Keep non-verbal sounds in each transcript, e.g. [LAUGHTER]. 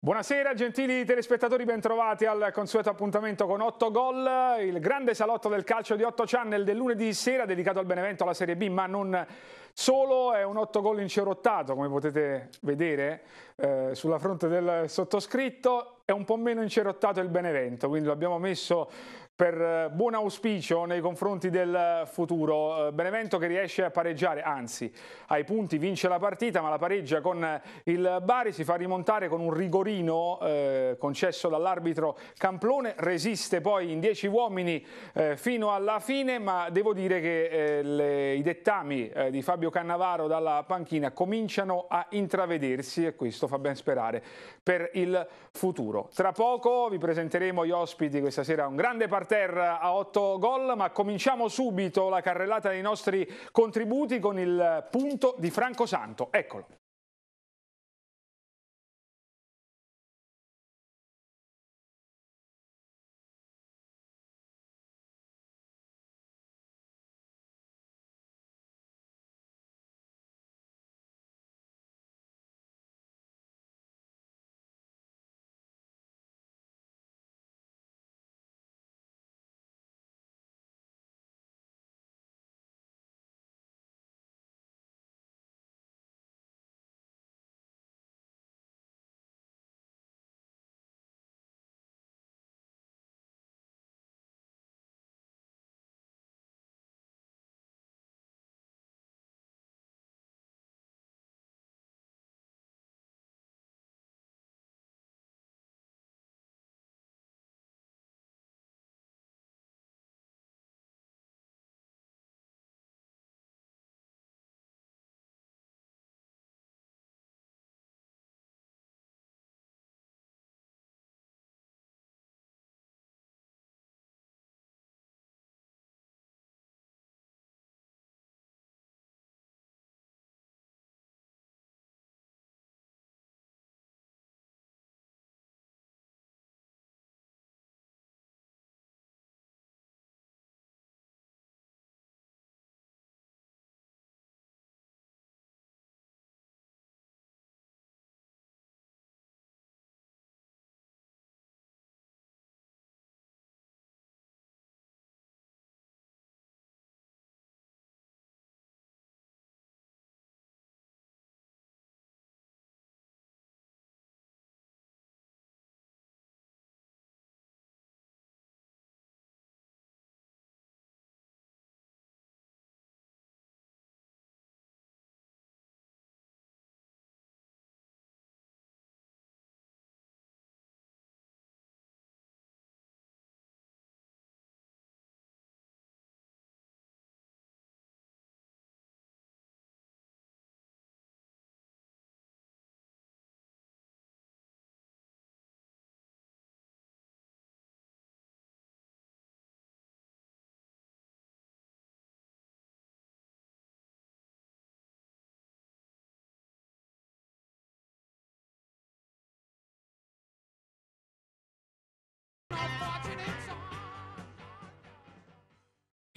Buonasera gentili telespettatori, bentrovati al consueto appuntamento con 8 gol, il grande salotto del calcio di 8 channel del lunedì sera dedicato al Benevento alla Serie B, ma non solo, è un 8 gol incerottato come potete vedere eh, sulla fronte del sottoscritto, è un po' meno incerottato il Benevento, quindi lo abbiamo messo per eh, buon auspicio nei confronti del futuro. Eh, Benevento che riesce a pareggiare, anzi ai punti vince la partita ma la pareggia con eh, il Bari, si fa rimontare con un rigorino eh, concesso dall'arbitro Camplone, resiste poi in dieci uomini eh, fino alla fine ma devo dire che eh, le, i dettami di Fabio Cannavaro dalla panchina cominciano a intravedersi e questo fa ben sperare per il futuro. Tra poco vi presenteremo gli ospiti questa sera, un grande partito terra a 8 gol, ma cominciamo subito la carrellata dei nostri contributi con il punto di Franco Santo. Eccolo.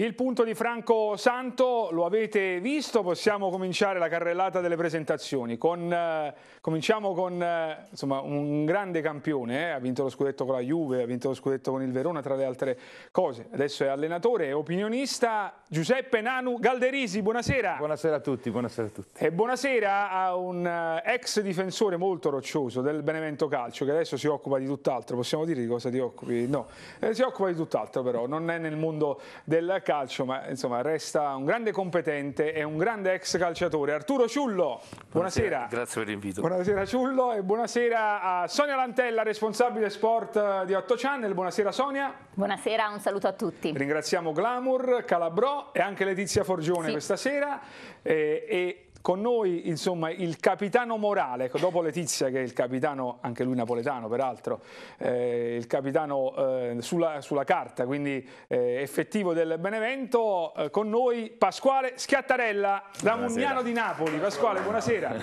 Il punto di Franco Santo lo avete visto, possiamo cominciare la carrellata delle presentazioni. Con, eh, cominciamo con eh, insomma, un grande campione, eh, ha vinto lo scudetto con la Juve, ha vinto lo scudetto con il Verona tra le altre cose. Adesso è allenatore e opinionista Giuseppe Nanu Galderisi, buonasera. Buonasera a tutti, buonasera a tutti. E buonasera a un eh, ex difensore molto roccioso del Benevento Calcio che adesso si occupa di tutt'altro, possiamo dire di cosa ti occupi? No, eh, si occupa di tutt'altro però, non è nel mondo del calcio calcio, ma insomma resta un grande competente e un grande ex calciatore. Arturo Ciullo, buonasera. buonasera. Grazie per l'invito. Buonasera Ciullo e buonasera a Sonia Lantella, responsabile sport eh, di 8 Channel. Buonasera Sonia. Buonasera, un saluto a tutti. Ringraziamo Glamour, Calabro e anche Letizia Forgione sì. questa sera. Eh, e, e con noi insomma il capitano Morale, ecco, dopo Letizia che è il capitano, anche lui napoletano peraltro, eh, il capitano eh, sulla, sulla, carta, quindi eh, effettivo del Benevento, eh, con noi Pasquale Schiattarella da buonasera. Mugnano di Napoli. Pasquale, buonasera. [LAUGHS]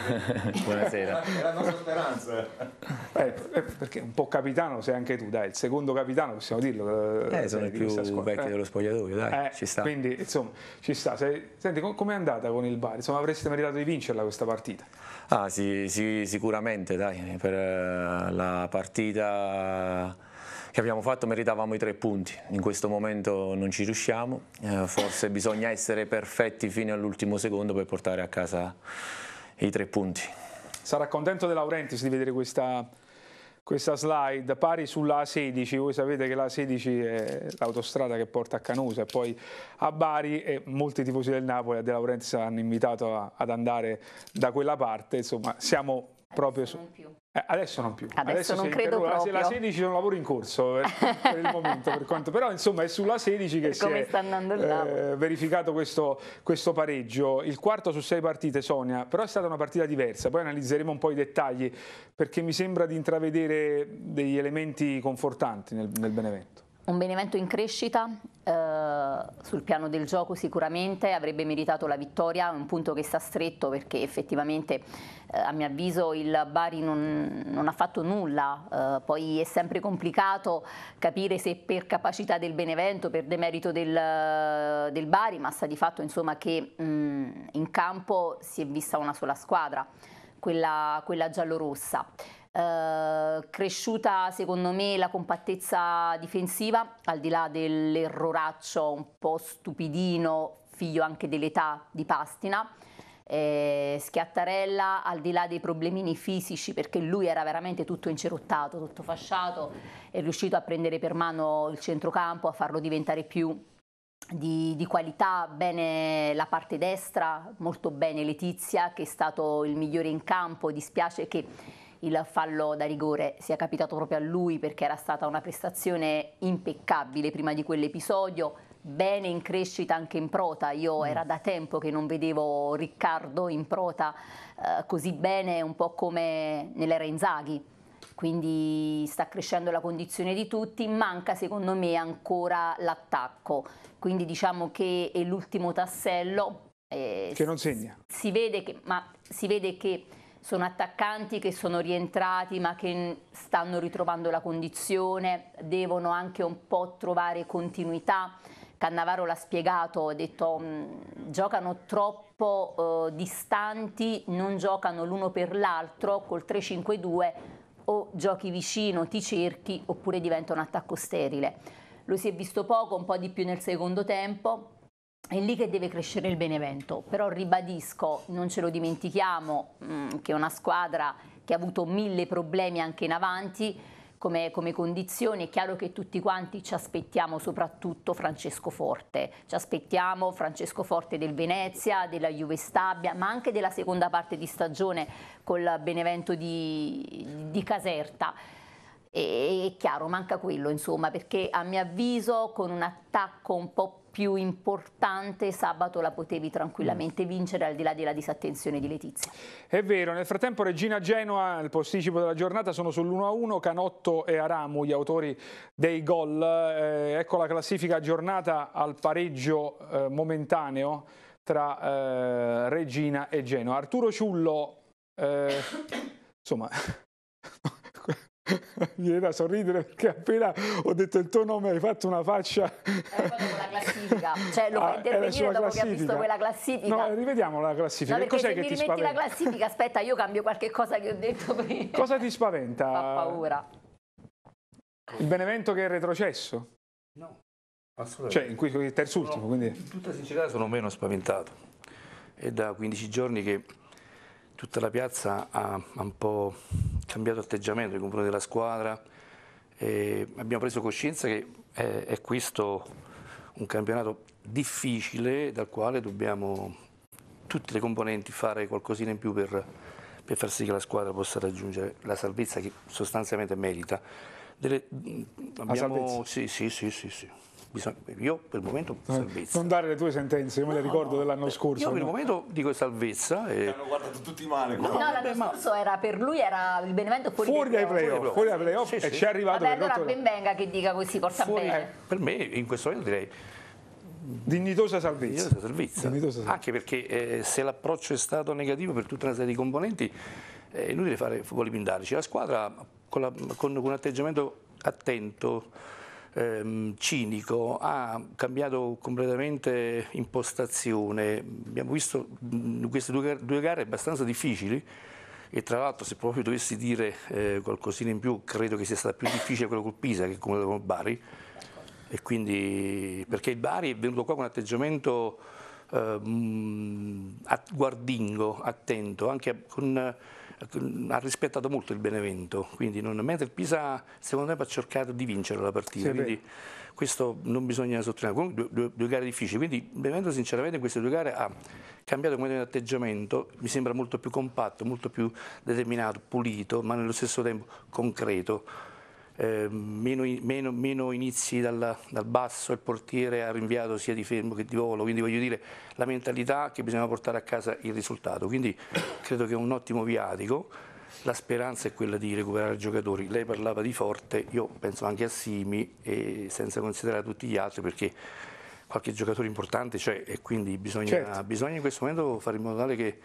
buonasera. La nostra speranza. Eh, eh, perché un po' capitano sei anche tu, dai, il secondo capitano possiamo dirlo. Eh, sono il più vecchio dello spogliatoio, dai, ci sta. Quindi insomma ci sta. Sei... Senti, com'è andata con il Bari? Insomma avreste meritato grado di vincerla questa partita? Ah, sì, sì, sicuramente, dai, per eh, la partita che abbiamo fatto meritavamo i tre punti, in questo momento non ci riusciamo, eh, forse bisogna essere perfetti fino all'ultimo secondo per portare a casa i tre punti. Sarà contento De Laurentiis di vedere questa questa slide pari sulla A16, voi sapete che la A16 è l'autostrada che porta a Canusa e poi a Bari e molti tifosi del Napoli e De Laurentiis hanno invitato a, ad andare da quella parte, insomma siamo proprio su... Più. Eh, adesso non più. Adesso, adesso non credo la, proprio. La 16 è un lavoro in corso per, eh, per il momento, per quanto, però insomma è sulla 16 che si è eh, verificato questo, questo, pareggio. Il quarto su sei partite, Sonia, però è stata una partita diversa, poi analizzeremo un po' i dettagli perché mi sembra di intravedere degli elementi confortanti nel, nel Benevento un Benevento in crescita, eh, sul piano del gioco sicuramente avrebbe meritato la vittoria, un punto che sta stretto perché effettivamente eh, a mio avviso il Bari non, non ha fatto nulla, eh, poi è sempre complicato capire se per capacità del Benevento, per demerito del, del Bari, ma sta di fatto insomma, che mh, mm, in campo si è vista una sola squadra, quella, quella giallorossa. rossa eh, cresciuta secondo me la compattezza difensiva, al di là dell'erroraccio un po' stupidino, figlio anche dell'età di Pastina. Eh, Schiattarella al di là dei problemini fisici perché lui era veramente tutto incerottato, tutto fasciato, è riuscito a prendere per mano il centrocampo, a farlo diventare più di, di, qualità, bene la parte destra, molto bene Letizia che è stato il migliore in campo, dispiace che il fallo da rigore sia capitato proprio a lui perché era stata una prestazione impeccabile prima di quell'episodio, bene in crescita anche in prota, io mm. era da tempo che non vedevo Riccardo in prota eh, così bene, un po' come nell'era Inzaghi, quindi sta crescendo la condizione di tutti, manca secondo me ancora l'attacco, quindi diciamo che è l'ultimo tassello. Eh, che non segna. Si vede che, ma si vede che sono attaccanti che sono rientrati ma che stanno ritrovando la condizione, devono anche un po' trovare continuità. Cannavaro l'ha spiegato, ha detto mm, giocano troppo eh, distanti, non giocano l'uno per l'altro col 3-5-2 o giochi vicino, ti cerchi oppure diventa un attacco sterile. Lo si è visto poco, un po' di più nel secondo tempo, è lì che deve crescere il Benevento, però ribadisco, non ce lo dimentichiamo, mm, che è una squadra che ha avuto mille problemi anche in avanti, come, come, condizioni. È chiaro che tutti quanti ci aspettiamo soprattutto Francesco Forte, ci aspettiamo Francesco Forte del Venezia, della Juve Stabia, ma anche della seconda parte di stagione col Benevento di, di Caserta. E è chiaro, manca quello, insomma, perché a mio avviso con un attacco un po' più importante sabato la potevi tranquillamente mm. vincere al di là della disattenzione di Letizia. È vero, nel frattempo Regina Genoa, il posticipo della giornata sono sull'1-1, Canotto e Aramu gli autori dei gol, eh, ecco la classifica aggiornata al pareggio eh, momentaneo tra eh, Regina e Genoa. Arturo Ciullo, eh, [COUGHS] insomma mi viene da sorridere perché appena ho detto il tuo nome hai fatto una faccia eh, classifica cioè lo ah, puoi dopo che ha visto quella classifica no rivediamo la classifica no, cos'è che ti spaventa la classifica aspetta io cambio qualche cosa che ho detto prima cosa ti spaventa fa paura il Benevento che è retrocesso no assolutamente cioè in cui è terzo ultimo quindi in tutta sincerità sono meno spaventato è da 15 giorni che tutta la piazza ha un po' cambiato atteggiamento nei confronti della squadra, abbiamo preso coscienza che è, eh, è questo un campionato difficile dal quale dobbiamo tutte le componenti fare qualcosina in più per, per far sì che la squadra possa raggiungere la salvezza che sostanzialmente merita. Dele, mm, abbiamo, sì, sì, sì, sì, sì. Bisogna, io per il momento eh, salvezza. Non dare le tue sentenze, io me le ricordo no, dell'anno eh, scorso. Io per il momento dico salvezza. E... Ti hanno guardato tutti male. No, no l'anno ma... scorso era, per lui era il Benevento fuori, fuori dai playoff. Fuori dai playoff sì, sì. e ci è arrivato. Vabbè, allora rotto... ben venga che dica così, porta fuori, bene. Eh, per me in questo momento direi... Dignitosa salvezza. Dignitosa salvezza. Dignitosa salvezza. Anche perché eh, se l'approccio è stato negativo per tutta una serie di componenti, eh, è inutile fare voli pindarici. La squadra con, la, con un atteggiamento attento ehm, cinico, ha cambiato completamente impostazione. Abbiamo visto mh, mm, queste due, due, gare abbastanza difficili e tra l'altro se proprio dovessi dire eh, qualcosina in più credo che sia stata più difficile quella col Pisa che quella col Bari e quindi perché il Bari è venuto qua con un atteggiamento eh, guardingo, attento, anche con ha rispettato molto il Benevento, quindi non, mentre il Pisa secondo me ha cercato di vincere la partita, sì, quindi beh. questo non bisogna sottolineare, comunque due, due, due, gare difficili, quindi il Benevento sinceramente in queste due gare ha cambiato come atteggiamento, mi sembra molto più compatto, molto più determinato, pulito, ma nello stesso tempo concreto eh, meno, meno, meno, inizi dal, dal, basso il portiere ha rinviato sia di fermo che di volo, quindi voglio dire la mentalità che bisogna portare a casa il risultato, quindi credo che è un ottimo viatico, la speranza è quella di recuperare i giocatori, lei parlava di forte, io penso anche a Simi e senza considerare tutti gli altri perché qualche giocatore importante c'è e quindi bisogna, certo. bisogna in questo momento fare in modo tale che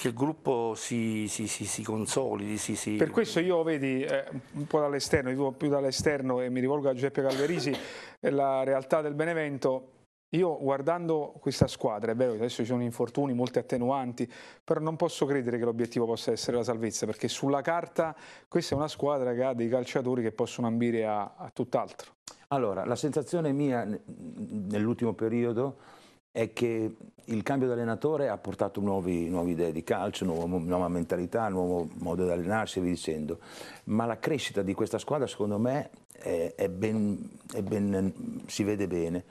che il gruppo si, si, si, si consolidi. Per questo io, vedi, eh, un po' dall'esterno, più dall'esterno e mi rivolgo a Giuseppe Calverisi, [LAUGHS] eh, la realtà del Benevento, io guardando questa squadra, è vero che adesso ci sono infortuni, molti attenuanti, però non posso credere che l'obiettivo possa essere la salvezza, perché sulla carta questa è una squadra che ha dei calciatori che possono ambire a, a tutt'altro. Allora, la sensazione mia nell'ultimo periodo è che il cambio di allenatore ha portato nuovi, nuove idee di calcio, nuova, nuova mentalità, nuovo modo di allenarsi e via dicendo, ma la crescita di questa squadra secondo me è, è ben, è ben, si vede bene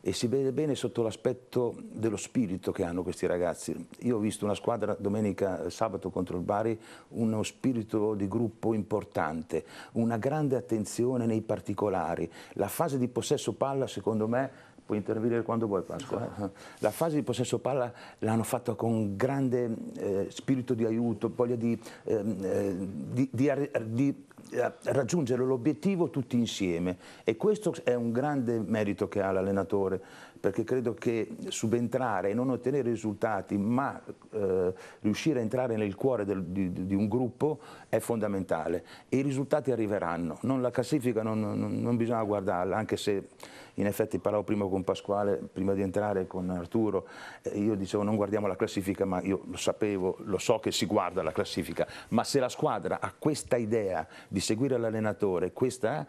e si vede bene sotto l'aspetto dello spirito che hanno questi ragazzi. Io ho visto una squadra domenica, sabato contro il Bari, uno spirito di gruppo importante, una grande attenzione nei particolari. La fase di possesso palla secondo me puoi intervenire quando vuoi Pasqua. Eh? Esatto. La fase di possesso palla l'hanno fatta con grande eh, spirito di aiuto, voglia di, ehm, eh, di, di, di eh, raggiungere l'obiettivo tutti insieme e questo è un grande merito che ha l'allenatore perché credo che subentrare e non ottenere risultati, ma eh, riuscire a entrare nel cuore del, di, di, un gruppo è fondamentale. E i risultati arriveranno, non la classifica non, non, non, bisogna guardarla, anche se in effetti parlavo prima con Pasquale, prima di entrare con Arturo, eh, io dicevo non guardiamo la classifica, ma io lo sapevo, lo so che si guarda la classifica, ma se la squadra ha questa idea di seguire l'allenatore, questa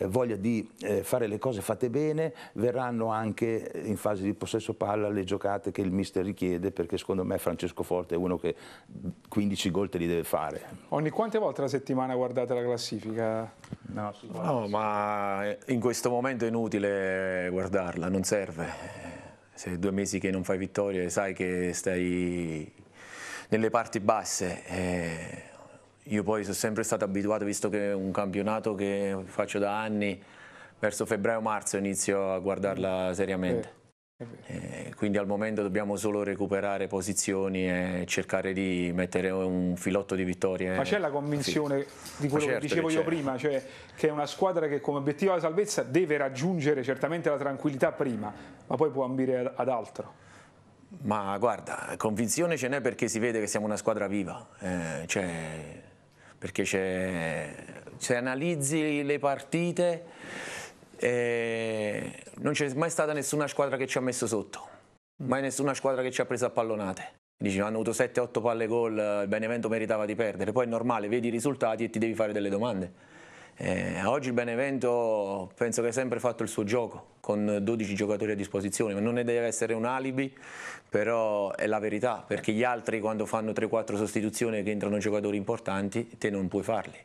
eh, voglia di eh, fare le cose fatte bene, verranno anche eh, in fase di possesso palla le giocate che il mister richiede, perché secondo me Francesco Forte è uno che 15 gol te li deve fare. Ogni quante volte la settimana guardate la classifica? No, no ma in questo momento è inutile guardarla, non serve. Se due mesi che non fai vittorie sai che stai nelle parti basse. Eh io poi sono sempre stato abituato, visto che è un campionato che faccio da anni, verso febbraio-marzo inizio a guardarla mm. seriamente. Eh, eh. quindi al momento dobbiamo solo recuperare posizioni e cercare di mettere un filotto di vittorie. Ma c'è la convinzione sì. di quello certo che dicevo che io prima, cioè che è una squadra che come obiettivo alla salvezza deve raggiungere certamente la tranquillità prima, ma poi può ambire ad, altro. Ma guarda, convinzione ce n'è perché si vede che siamo una squadra viva, eh, cioè perché se analizzi le partite eh, non c'è mai stata nessuna squadra che ci ha messo sotto, mai nessuna squadra che ci ha preso a pallonate. Dici, hanno avuto 7-8 palle gol, il eh, Benevento meritava di perdere, poi è normale, vedi i risultati e ti devi fare delle domande. Eh, oggi il Benevento penso che ha sempre fatto il suo gioco con 12 giocatori a disposizione, ma non ne deve essere un alibi, però è la verità, perché gli altri quando fanno 3-4 sostituzioni che entrano giocatori importanti, te non puoi farli.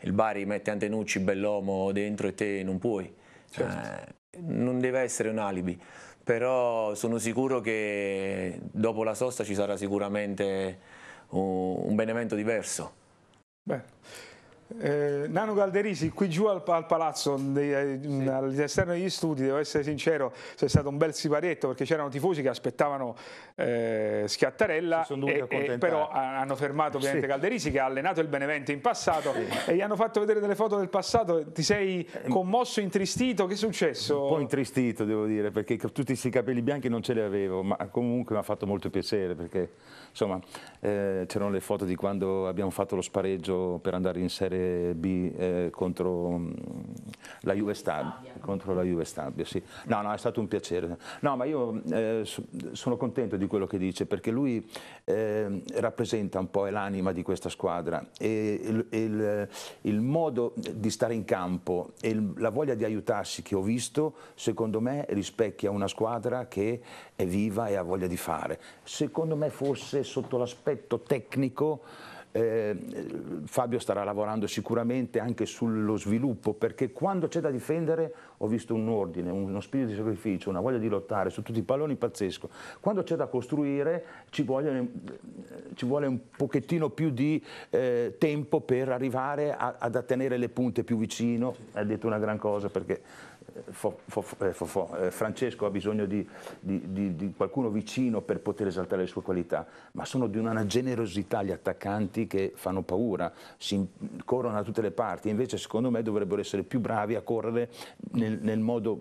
Il Bari mette Antenucci, Bellomo dentro e te non puoi. Certo. Eh, non deve essere un alibi, però sono sicuro che dopo la sosta ci sarà sicuramente un, un Benevento diverso. Beh. Eh, Nano Calderisi, qui giù al, al palazzo, eh, sì. all'esterno degli studi, devo essere sincero, c'è stato un bel siparetto perché c'erano tifosi che aspettavano eh, Schiattarella, e, e, però hanno fermato ovviamente sì. Calderisi che ha allenato il Benevento in passato sì. e gli hanno fatto vedere delle foto del passato. Ti sei eh, commosso, intristito? Che è successo? Un po' intristito devo dire perché tutti questi capelli bianchi non ce li avevo, ma comunque mi ha fatto molto piacere perché insomma eh, c'erano le foto di quando abbiamo fatto lo spareggio per andare in Serie B eh, contro, mm, la Juve Stabia, contro la Juve Stabia. Sì. No, no, è stato un piacere. No, ma io eh, sono contento di quello che dice perché lui eh, rappresenta un po' l'anima di questa squadra e il, il, il, modo di stare in campo e il, la voglia di aiutarsi che ho visto, secondo me rispecchia una squadra che è viva e ha voglia di fare. Secondo me forse sotto l'aspetto tecnico eh, Fabio starà lavorando sicuramente anche sullo sviluppo perché quando c'è da difendere ho visto un ordine, uno spirito di sacrificio, una voglia di lottare su tutti i palloni pazzesco. Quando c'è da costruire ci vuole, mm, ci vuole un pochettino più di eh, tempo per arrivare a, ad attenere le punte più vicino. ha detto una gran cosa perché Fo, eh, fo, fo, eh, Francesco ha bisogno di, di, di, di, qualcuno vicino per poter esaltare le sue qualità, ma sono di una generosità gli attaccanti che fanno paura, si corrono da tutte le parti, invece secondo me dovrebbero essere più bravi a correre nel, nel modo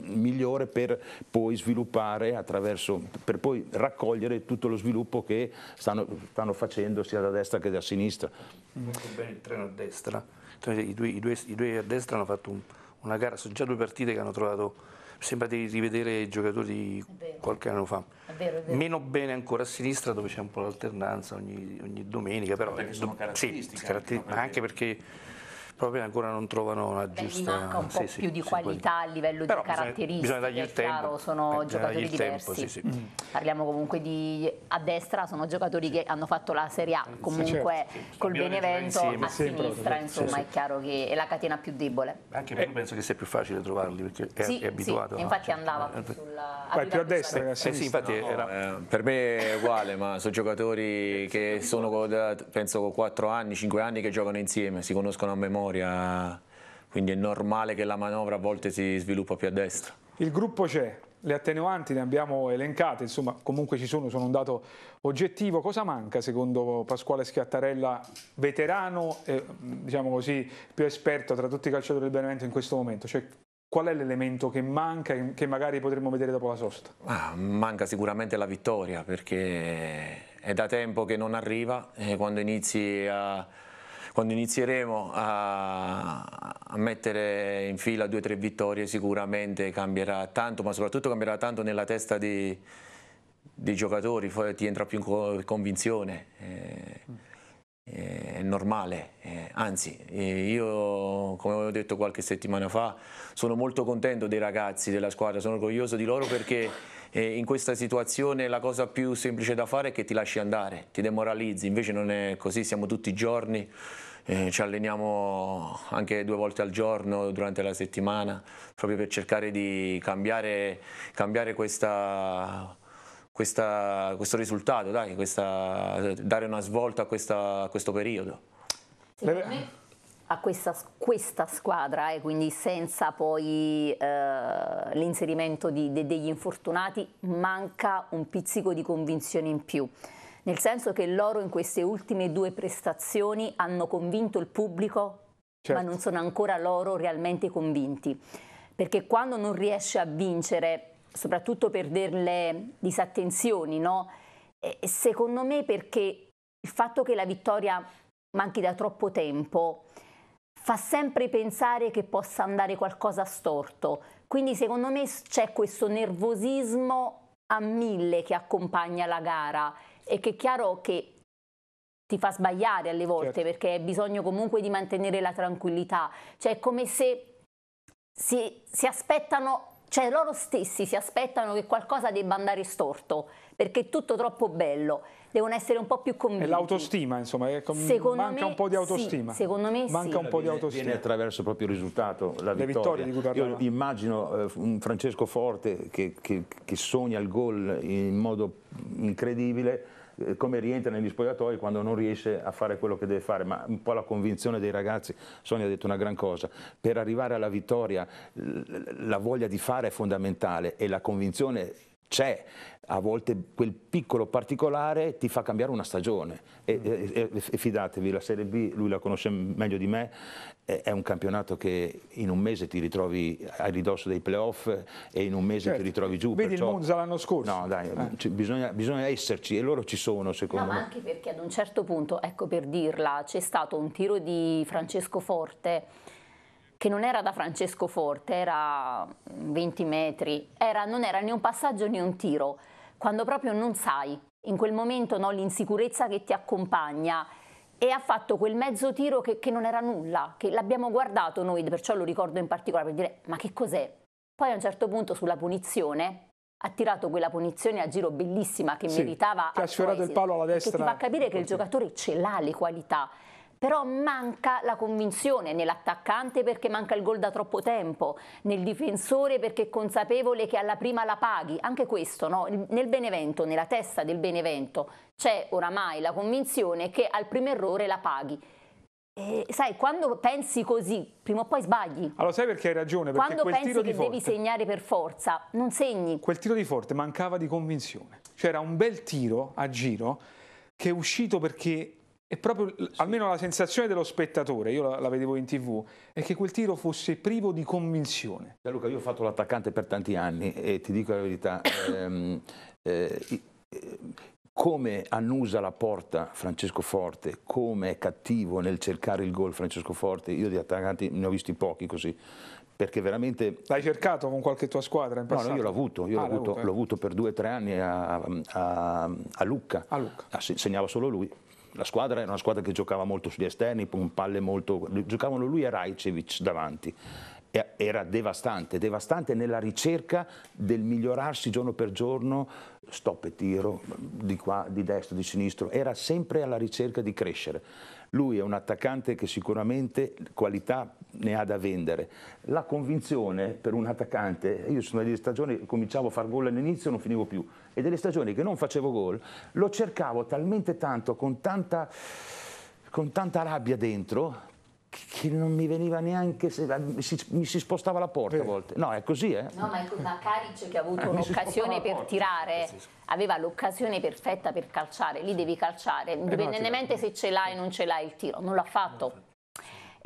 migliore per poi sviluppare attraverso, per poi raccogliere tutto lo sviluppo che stanno, stanno facendo sia da destra che da sinistra. Molto bene il treno a destra, cioè, i, due, i, due, i due a destra hanno fatto un una gara, sono già due partite che hanno trovato, mi sembra di rivedere i giocatori di qualche anno fa. È vero, è vero. Meno bene ancora a sinistra dove c'è un po' l'alternanza ogni, ogni, domenica, però... Perché sono caratteristiche. Sì, caratteristiche, no, ma anche perché proprio ancora non trovano la Beh, giusta... Beh, manca un po' sì, più sì, di qualità a livello Però di caratteristiche, bisogna, bisogna chiaro, sono eh, giocatori diversi. Tempo, mm. Parliamo comunque di... a destra sono giocatori che hanno fatto la Serie A, eh, comunque certo. col Benevento insieme, a sinistra, insomma è chiaro che è la catena più debole. Anche perché eh. penso che sia più facile trovarli perché è, è abituato. infatti andava eh, più sulla... più a destra eh, infatti Per me è uguale, ma sono giocatori [LAUGHS] che sono penso con 4 anni, 5 anni che giocano insieme, si conoscono a memoria memoria, quindi è normale che la manovra a volte si sviluppa più a destra. Il gruppo c'è, le attenuanti le abbiamo elencate, insomma comunque ci sono, sono un dato oggettivo. Cosa manca secondo Pasquale Schiattarella, veterano, eh, diciamo così, più esperto tra tutti i calciatori del Benevento in questo momento? Cioè, qual è l'elemento che manca e che magari potremmo vedere dopo la sosta? Ah, manca sicuramente la vittoria perché è da tempo che non arriva, quando inizi a quando inizieremo a, a mettere in fila due o tre vittorie sicuramente cambierà tanto, ma soprattutto cambierà tanto nella testa di, dei giocatori, poi ti entra più in convinzione. Eh, è normale, eh, anzi eh, io come ho detto qualche settimana fa sono molto contento dei ragazzi della squadra, sono orgoglioso di loro perché eh, in questa situazione la cosa più semplice da fare è che ti lasci andare, ti demoralizzi, invece non è così, siamo tutti i giorni ci alleniamo anche due volte al giorno durante la settimana proprio per cercare di cambiare, cambiare questa, questa, questo risultato, dai, questa, dare una svolta a, a questo periodo. Sì, a questa, questa squadra e eh, quindi senza poi eh, l'inserimento de, degli infortunati manca un pizzico di convinzione in più nel senso che loro in queste ultime due prestazioni hanno convinto il pubblico, certo. ma non sono ancora loro realmente convinti, perché quando non riesce a vincere, soprattutto per delle disattenzioni, no? E secondo me perché il fatto che la vittoria manchi da troppo tempo fa sempre pensare che possa andare qualcosa storto. Quindi secondo me c'è questo nervosismo a mille che accompagna la gara e che è chiaro che ti fa sbagliare alle volte certo. perché hai bisogno comunque di mantenere la tranquillità, cioè è come se si, si aspettano cioè loro stessi si aspettano che qualcosa debba andare storto perché è tutto troppo bello devono essere un po' più convinti è l'autostima insomma è manca me, un po' di autostima sì, secondo me manca sì. un po' di autostima viene attraverso proprio il risultato la Le vittoria, vittoria io immagino eh, un Francesco Forte che, che, che sogna il gol in modo incredibile eh, come rientra negli spogliatoi quando non riesce a fare quello che deve fare, ma un po' la convinzione dei ragazzi, Sonia ha detto una gran cosa, per arrivare alla vittoria la voglia di fare è fondamentale e la convinzione c'è, a volte quel piccolo particolare ti fa cambiare una stagione e, mm. e, e, fidatevi la Serie B, lui la conosce meglio di me, è un campionato che in un mese ti ritrovi a ridosso dei playoff e in un mese certo. ti ritrovi giù. Vedi perciò... il Monza l'anno scorso. No dai, eh. bisogna, bisogna, esserci e loro ci sono secondo no, me. Ma anche perché ad un certo punto, ecco per dirla, c'è stato un tiro di Francesco Forte che non era da Francesco Forte, era 20 mm, metri, era, non era né un passaggio né un tiro, quando proprio non sai. In quel momento no, l'insicurezza che ti accompagna e ha fatto quel mezzo tiro che, che non era nulla, che l'abbiamo guardato noi, perciò lo ricordo in particolare per dire ma che cos'è? Poi a un certo punto sulla punizione ha tirato quella punizione a giro bellissima che sì, meritava che ha sfiorato il palo alla destra che ti fa capire che il giocatore ce l'ha le qualità però manca la convinzione nell'attaccante perché manca il gol da troppo tempo, nel difensore perché è consapevole che alla prima la paghi. Anche questo, no? nel Benevento, nella testa del Benevento, c'è oramai la convinzione che al primo errore la paghi. Eh, sai, quando pensi così, prima o poi sbagli. Allora, sai perché hai ragione? Perché quando pensi che forte, devi segnare per forza, non segni. Quel tiro di forte mancava di convinzione. Cioè, era un bel tiro a giro che è uscito perché e proprio sì. almeno la sensazione dello spettatore, io la, la, vedevo in tv, è che quel tiro fosse privo di convinzione. Luca, io ho fatto l'attaccante per tanti anni e ti dico la verità, ehm, eh, eh, come annusa la porta Francesco Forte, come è cattivo nel cercare il gol Francesco Forte, io di attaccanti ne ho visti pochi così, perché veramente... L'hai cercato con qualche tua squadra in passato? No, no io l'ho avuto, io ah, l'ho, avuto, avuto, eh. avuto, per due o tre anni a, a, a Lucca, a Lucca. Ah, segnava solo lui, la squadra era una squadra che giocava molto sugli esterni, con palle molto... giocavano lui e Rajcevic davanti era devastante, devastante nella ricerca del migliorarsi giorno per giorno, stop e tiro, di qua, di destra, di sinistro, era sempre alla ricerca di crescere. Lui è un attaccante che sicuramente qualità ne ha da vendere. La convinzione per un attaccante, io sono delle stagioni, cominciavo a far gol all'inizio e non finivo più, e delle stagioni che non facevo gol, lo cercavo talmente tanto, con tanta, con tanta rabbia dentro, che non mi veniva neanche se, si, mi si spostava la porta a volte no è così eh no ma, ma Caric che ha avuto eh, un'occasione per tirare aveva l'occasione perfetta per calciare lì devi calciare indipendentemente eh, no, se ce l'hai o non ce l'hai il tiro non l'ha fatto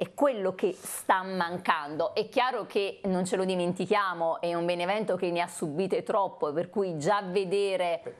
è quello che sta mancando. È chiaro che non ce lo dimentichiamo, è un Benevento che ne ha subite troppo, per cui già vedere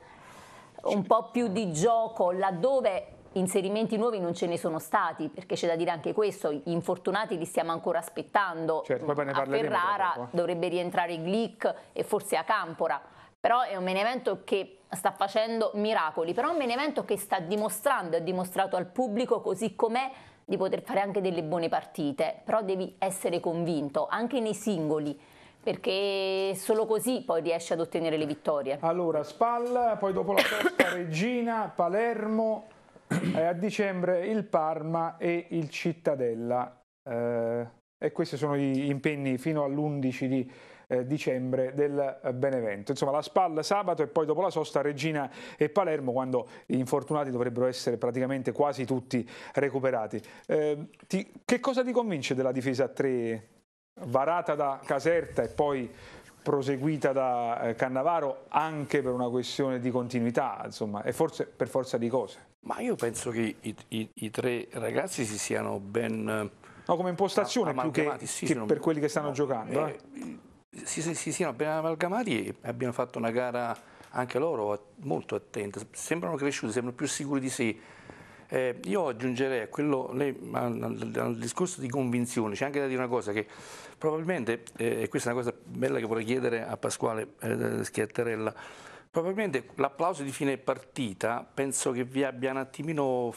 un po' più di gioco laddove inserimenti nuovi non ce ne sono stati, perché c'è da dire anche questo, gli infortunati li stiamo ancora aspettando, certo, poi ne a Ferrara dovrebbe rientrare Glick e forse a Campora, però è un Benevento che sta facendo miracoli, però è un Benevento che sta dimostrando, ha dimostrato al pubblico così com'è di poter fare anche delle buone partite, però devi essere convinto anche nei singoli perché solo così poi riesci ad ottenere le vittorie. Allora, Spalla, poi dopo la Costa [COUGHS] Regina, Palermo, e eh, a dicembre il Parma e il Cittadella. Eh, e questi sono gli impegni fino all'11 di eh, dicembre del eh, Benevento. Insomma la spalla sabato e poi dopo la sosta Regina e Palermo quando gli infortunati dovrebbero essere praticamente quasi tutti recuperati. Eh, ti, che cosa ti convince della difesa a tre varata da Caserta e poi proseguita da eh, Cannavaro anche per una questione di continuità insomma, e forse per forza di cose? Ma io penso che i, i, i tre ragazzi si siano ben... No, come impostazione ah, più che, sì, che per quelli che stanno no, giocando. Eh, eh si, si, si siano appena amalgamati e abbiano fatto una gara anche loro molto attenta, sembrano cresciuti, sembrano più sicuri di sé. Eh, io aggiungerei a quello, lei, al, al, al, discorso di convinzione, c'è anche da dire una cosa che probabilmente, eh, questa è una cosa bella che vorrei chiedere a Pasquale eh, Schiattarella, probabilmente l'applauso di fine partita penso che vi abbia un attimino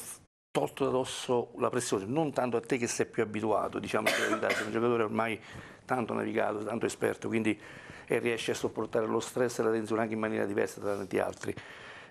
tolto da dosso la pressione, non tanto a te che sei più abituato, diciamo, sei un giocatore ormai tanto navigato, tanto esperto, quindi riesce a sopportare lo stress e la tensione anche in maniera diversa da tanti altri.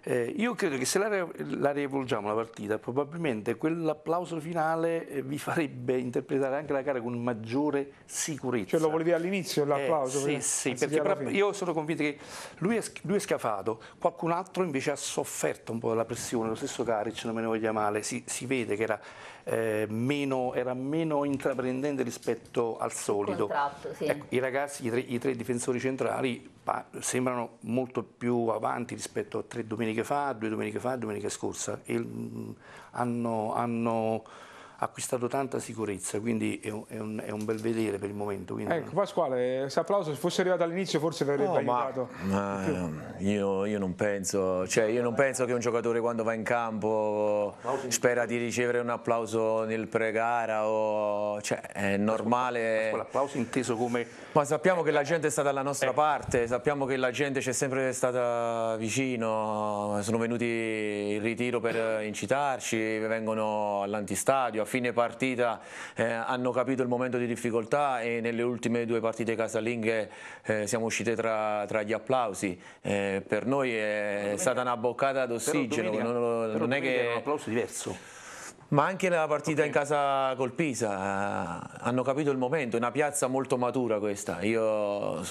Eh, io credo che se la, la rivolgiamo la partita, probabilmente quell'applauso finale eh, vi farebbe interpretare anche la gara con maggiore sicurezza. Cioè lo volevi all'inizio eh, l'applauso? Eh, sì, sì, perché io sono convinto che lui è, lui è, scafato, qualcun altro invece ha sofferto un po' della pressione, lo stesso Caric non me ne voglia male, si, si vede che era, eh, meno, era, meno, intraprendente rispetto al solito. sì. ecco, I ragazzi, i tre, i tre difensori centrali sembrano molto più avanti rispetto a tre domeniche fa, due domeniche fa, domenica scorsa. E, mm, hanno, hanno acquistato tanta sicurezza, quindi è un, è un, è un bel vedere per il momento. Quindi... Ecco Pasquale, questo applauso se fosse arrivato all'inizio forse avrebbe no, aiutato. Ma, ma eh, io, io, non penso, cioè, io non penso che un giocatore quando va in campo spera di ricevere un applauso nel pre-gara cioè, è normale. L'applauso inteso come... Ma sappiamo che la gente è stata dalla nostra eh. parte, sappiamo che la gente c'è sempre stata vicino, sono venuti in ritiro per incitarci, vengono all'antistadio a fine partita eh, hanno capito il momento di difficoltà e nelle ultime due partite casalinghe eh, siamo uscite tra, tra gli applausi. Eh, per noi è stata una boccata d'ossigeno, non, non, è che... un applauso diverso. Ma anche nella partita okay. in casa col Pisa, eh, hanno capito il momento, è una piazza molto matura questa, io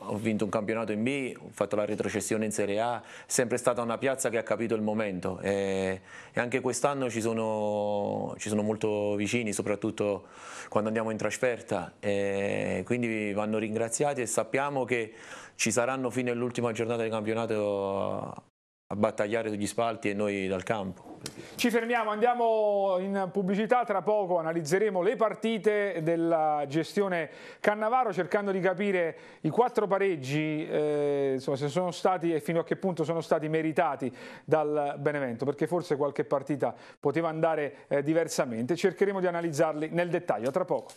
ho vinto un campionato in B, ho fatto la retrocessione in Serie A, è sempre stata una piazza che ha capito il momento e, e anche quest'anno ci sono, ci sono, molto vicini, soprattutto quando andiamo in trasferta, e quindi vanno ringraziati e sappiamo che ci saranno fino all'ultima giornata di campionato a battagliare sugli spalti e noi dal campo. Ci fermiamo, andiamo in pubblicità, tra poco analizzeremo le partite della gestione Cannavaro cercando di capire i quattro pareggi, eh, insomma, se sono stati e fino a che punto sono stati meritati dal Benevento, perché forse qualche partita poteva andare eh, diversamente, cercheremo di analizzarli nel dettaglio, tra poco.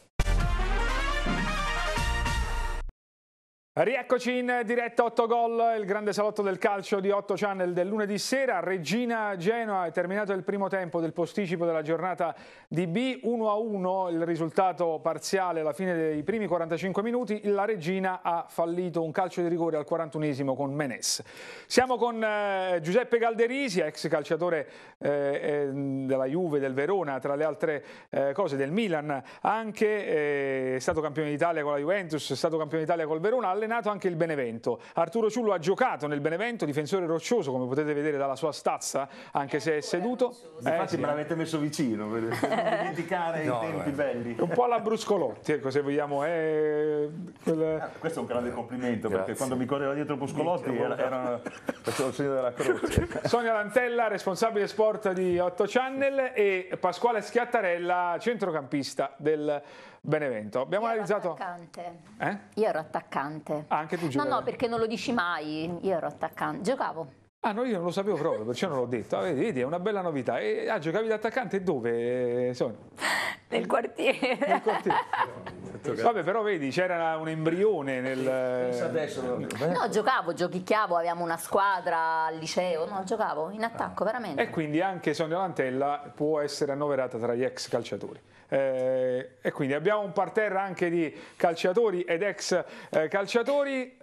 Rieccoci in diretta 8 gol, il grande salotto del calcio di 8 Channel del lunedì sera. Regina Genoa è terminato il primo tempo del posticipo della giornata di B 1-1, il risultato parziale alla fine dei primi 45 minuti. La Regina ha fallito un calcio di rigore al 41esimo con Menes. Siamo con eh, Giuseppe Galderisi, ex calciatore eh, eh, della Juve, del Verona, tra le altre eh, cose del Milan, anche eh, è stato campione d'Italia con la Juventus, è stato campione d'Italia col Verona allenato anche il Benevento. Arturo Ciullo ha giocato nel Benevento, difensore roccioso come potete vedere dalla sua stazza, anche se è ecco, seduto. Eh, eh Infatti sì. me l'avete messo vicino, per [LAUGHS] dimenticare no, i tempi beh. belli. Un po' alla Bruscolotti, ecco se vogliamo. Eh, quel... Ah, questo è un grande complimento, Grazie. perché quando mi correva dietro Bruscolotti era, era, facevo il segno della croce. [LAUGHS] Sonia Lantella, responsabile sport di 8 Channel e Pasquale Schiattarella, centrocampista del Benevento. Abbiamo io analizzato... attaccante. Eh? Io ero attaccante. Ah, anche tu giocavi? No, no, perché non lo dici mai. Io ero attaccante. Giocavo. Ah, no, io non lo sapevo proprio, perciò non l'ho detto. Ah, vedi, è una bella novità. E, ah, giocavi da attaccante dove, Sonia? Nel quartiere. Nel quartiere. Vabbè, però vedi, c'era un embrione nel... Adesso, no, giocavo, giochicchiavo, avevamo una squadra al liceo, no, giocavo in attacco, ah. veramente. E quindi anche Sonia Lantella può essere annoverata tra gli ex calciatori eh, e quindi abbiamo un parterre anche di calciatori ed ex eh, calciatori.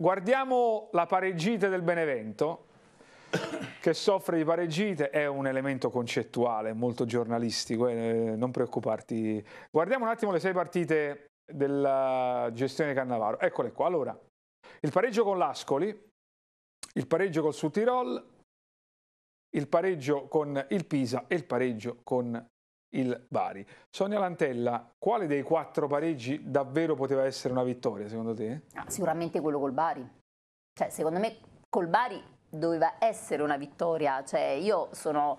Guardiamo la pareggite del Benevento che soffre di pareggite è un elemento concettuale, molto giornalistico, eh, non preoccuparti. Guardiamo un attimo le sei partite della gestione Cannavaro. Eccole qua. Allora, il pareggio con l'Ascoli, il pareggio col Sud Tirol, il pareggio con il Pisa e il pareggio con il Bari. Sonia Lantella, quale dei quattro pareggi davvero poteva essere una vittoria secondo te? Ah, sicuramente quello col Bari. Cioè, secondo me col Bari doveva essere una vittoria. Cioè, io sono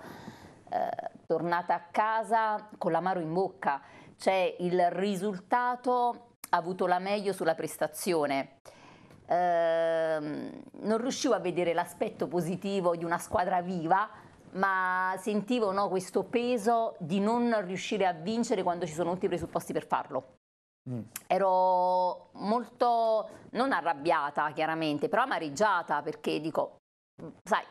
eh, tornata a casa con l'amaro in bocca. Cioè, il risultato ha avuto la meglio sulla prestazione. Eh, non riuscivo a vedere l'aspetto positivo di una squadra viva ma sentivo no, questo peso di non riuscire a vincere quando ci sono tutti i presupposti per farlo. Mm. Ero molto, non arrabbiata chiaramente, però amareggiata perché dico, sai,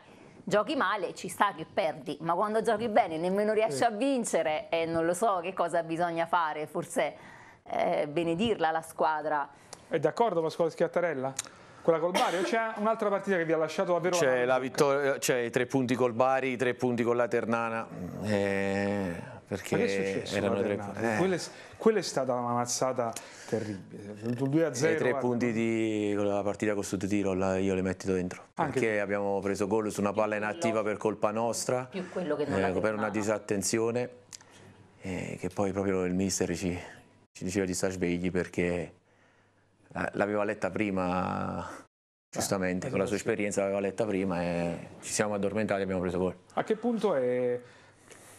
giochi male ci sta che perdi, ma quando giochi bene nemmeno riesci a vincere e eh, non lo so che cosa bisogna fare, forse eh, benedirla la squadra. È d'accordo Pasquale Schiattarella? quella col Bari o c'è un'altra partita che vi ha lasciato davvero c'è la vittoria c'è i tre punti col Bari i tre punti con la Ternana eh, perché ma che è successo tre... eh. quella, quella, è stata una mazzata terribile 2 a 0 i tre guarda. punti di la partita con Sud Tiro eh, io le metto dentro Anche perché tu. abbiamo preso gol su una palla inattiva per colpa nostra più quello che non eh, per una disattenzione eh, che poi proprio il mister ci, ci diceva di star svegli perché l'aveva letta prima giustamente, ah, con la sua eh, esperienza l'aveva letta prima e ci siamo addormentati e abbiamo preso gol. A che punto è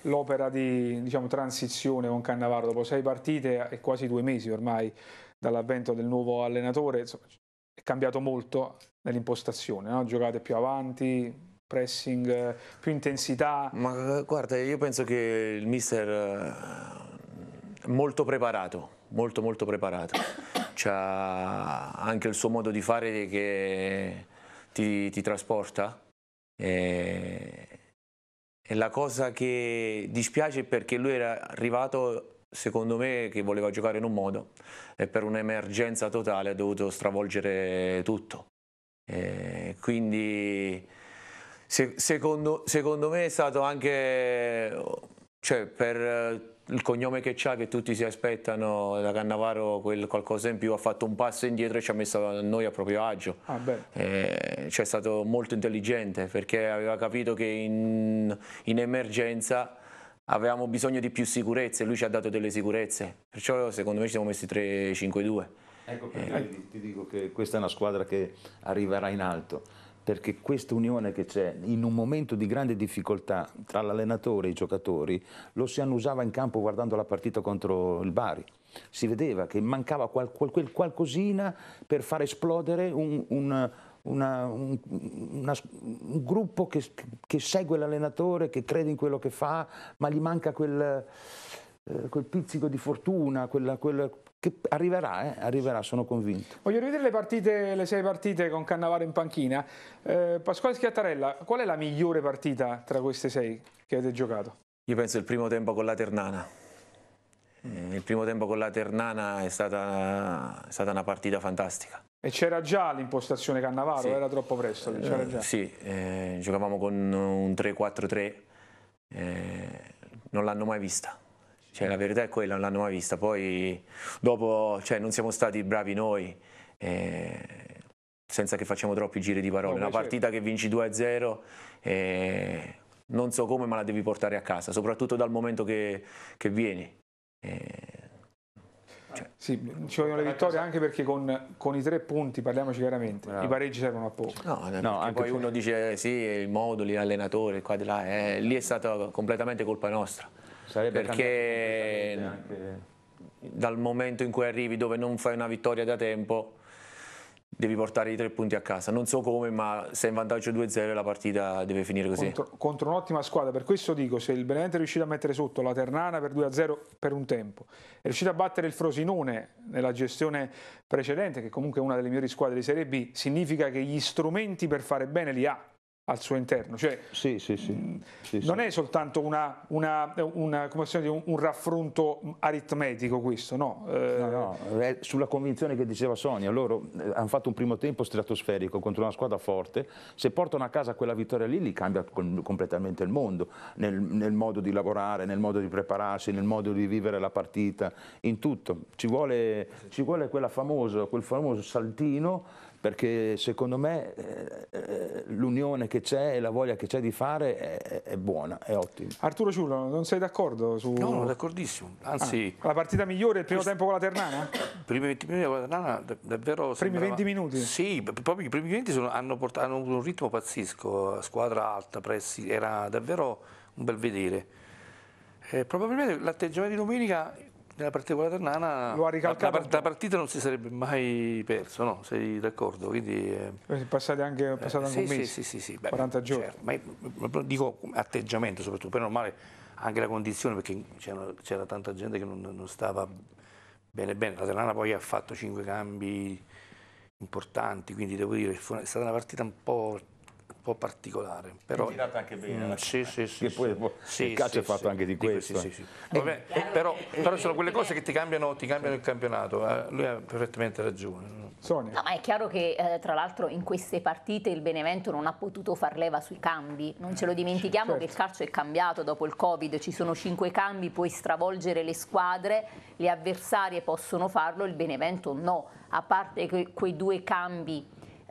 l'opera di diciamo, transizione con Cannavaro? Dopo sei partite e quasi due mesi ormai dall'avvento del nuovo allenatore, è cambiato molto nell'impostazione, no? giocate più avanti, pressing, più intensità. Ma guarda, io penso che il mister è eh, molto preparato, molto molto preparato c'ha anche il suo modo di fare che ti, ti trasporta. E, e, la cosa che dispiace è perché lui era arrivato, secondo me, che voleva giocare in un modo e per un'emergenza totale ha dovuto stravolgere tutto. E quindi se, secondo, secondo me è stato anche cioè, per il cognome che c'ha, che tutti si aspettano, da Cannavaro quel qualcosa in più, ha fatto un passo indietro e ci ha messo noi a proprio agio. Ah, eh, cioè è stato molto intelligente perché aveva capito che in, in emergenza avevamo bisogno di più sicurezze, lui ci ha dato delle sicurezze, perciò secondo me ci siamo messi 3-5-2. Ecco eh. perché eh. ti dico che questa è una squadra che arriverà in alto perché questa unione che c'è in un momento di grande difficoltà tra l'allenatore e i giocatori lo si annusava in campo guardando la partita contro il Bari. Si vedeva che mancava quel qual, qualcosina per far esplodere un, un, una, un, una, un gruppo che, che segue l'allenatore, che crede in quello che fa, ma gli manca quel eh, quel pizzico di fortuna, quella, quella, che arriverà, eh? arriverà, sono convinto. Voglio rivedere le, partite, le sei partite con Cannavaro in panchina. Eh, Pasquale Schiattarella, qual è la migliore partita tra queste sei che avete giocato? Io penso il primo tempo con la Ternana. Eh, il primo tempo con la Ternana è stata, è stata una partita fantastica. E c'era già l'impostazione Cannavaro, sì. era troppo presto? Eh, sì, eh, giocavamo con un 3-4-3, eh, non l'hanno mai vista cioè, la verità è quella, non l'hanno mai vista. Poi dopo cioè, non siamo stati bravi noi, eh, senza che facciamo troppi giri di parole. No, Una partita certo. che vinci 2-0, eh, non so come, ma la devi portare a casa, soprattutto dal momento che, che vieni. Eh, cioè. Sì, ci vogliono le vittorie anche perché con, con, i tre punti, parliamoci chiaramente, no. i pareggi servono a poco. No, no anche poi per... uno dice sì, il moduli, l'allenatore, qua di là, eh, lì è stata completamente colpa nostra. Sarebbe perché anche... dal momento in cui arrivi dove non fai una vittoria da tempo devi portare i tre punti a casa. Non so come, ma se in vantaggio 2-0 la partita deve finire così. Contro, contro un'ottima squadra, per questo dico, se il Benevento è riuscito a mettere sotto la Ternana per 2-0 per un tempo, è riuscito a battere il Frosinone nella gestione precedente, che comunque è una delle migliori squadre di Serie B, significa che gli strumenti per fare bene li ha al suo interno. Cioè, sì, sì, sì. Mm, sì non sì. è soltanto una, una, una, dire, un, un, raffronto aritmetico questo, no? Eh... no, no. Sulla convinzione che diceva Sonia, loro eh, hanno fatto un primo tempo stratosferico contro una squadra forte, se portano a casa quella vittoria lì li cambia completamente il mondo, nel, nel modo di lavorare, nel modo di prepararsi, nel modo di vivere la partita, in tutto. Ci vuole, ci vuole famoso, quel famoso saltino perché secondo me eh, eh, l'unione che c'è e la voglia che c'è di fare è, è buona, è ottima. Arturo Ciurlo, non sei d'accordo? Su... No, no, d'accordissimo. Anzi, ah, la partita migliore è il primo questo... tempo con la Ternana? I [COUGHS] primi 20 minuti con la Ternana, davvero. I Primi sembrava... 20 minuti? Sì, proprio i primi 20 sono, hanno, portato, hanno avuto un ritmo pazzesco, squadra alta, pressi, era davvero un bel vedere. Eh, probabilmente l'atteggiamento di domenica nella particolare Nana lo ha ricalcato la, la, partita non si sarebbe mai perso no? sei d'accordo quindi eh, passate eh, anche, passate anche eh, sì, un mese sì, sì, sì, beh, 40 giorni certo, ma dico atteggiamento soprattutto per normale anche la condizione perché c'era, tanta gente che non, non stava bene bene la Ternana poi ha fatto 5 cambi importanti quindi devo dire è stata una partita un po' po' particolare. Però... È tirata anche bene. Mm, sì, sì, sì, che poi, sì, il calcio sì, è fatto sì, anche di questo. Sì, sì, Vabbè, eh, eh, però, eh, però, sono quelle cose che ti cambiano, ti cambiano il campionato. Eh, lui ha perfettamente ragione. Sonia. No, ma è chiaro che eh, tra l'altro in queste partite il Benevento non ha potuto far leva sui cambi. Non ce lo dimentichiamo certo. che il calcio è cambiato dopo il Covid, ci sono cinque cambi, puoi stravolgere le squadre, le avversarie possono farlo, il Benevento no. A parte que quei due cambi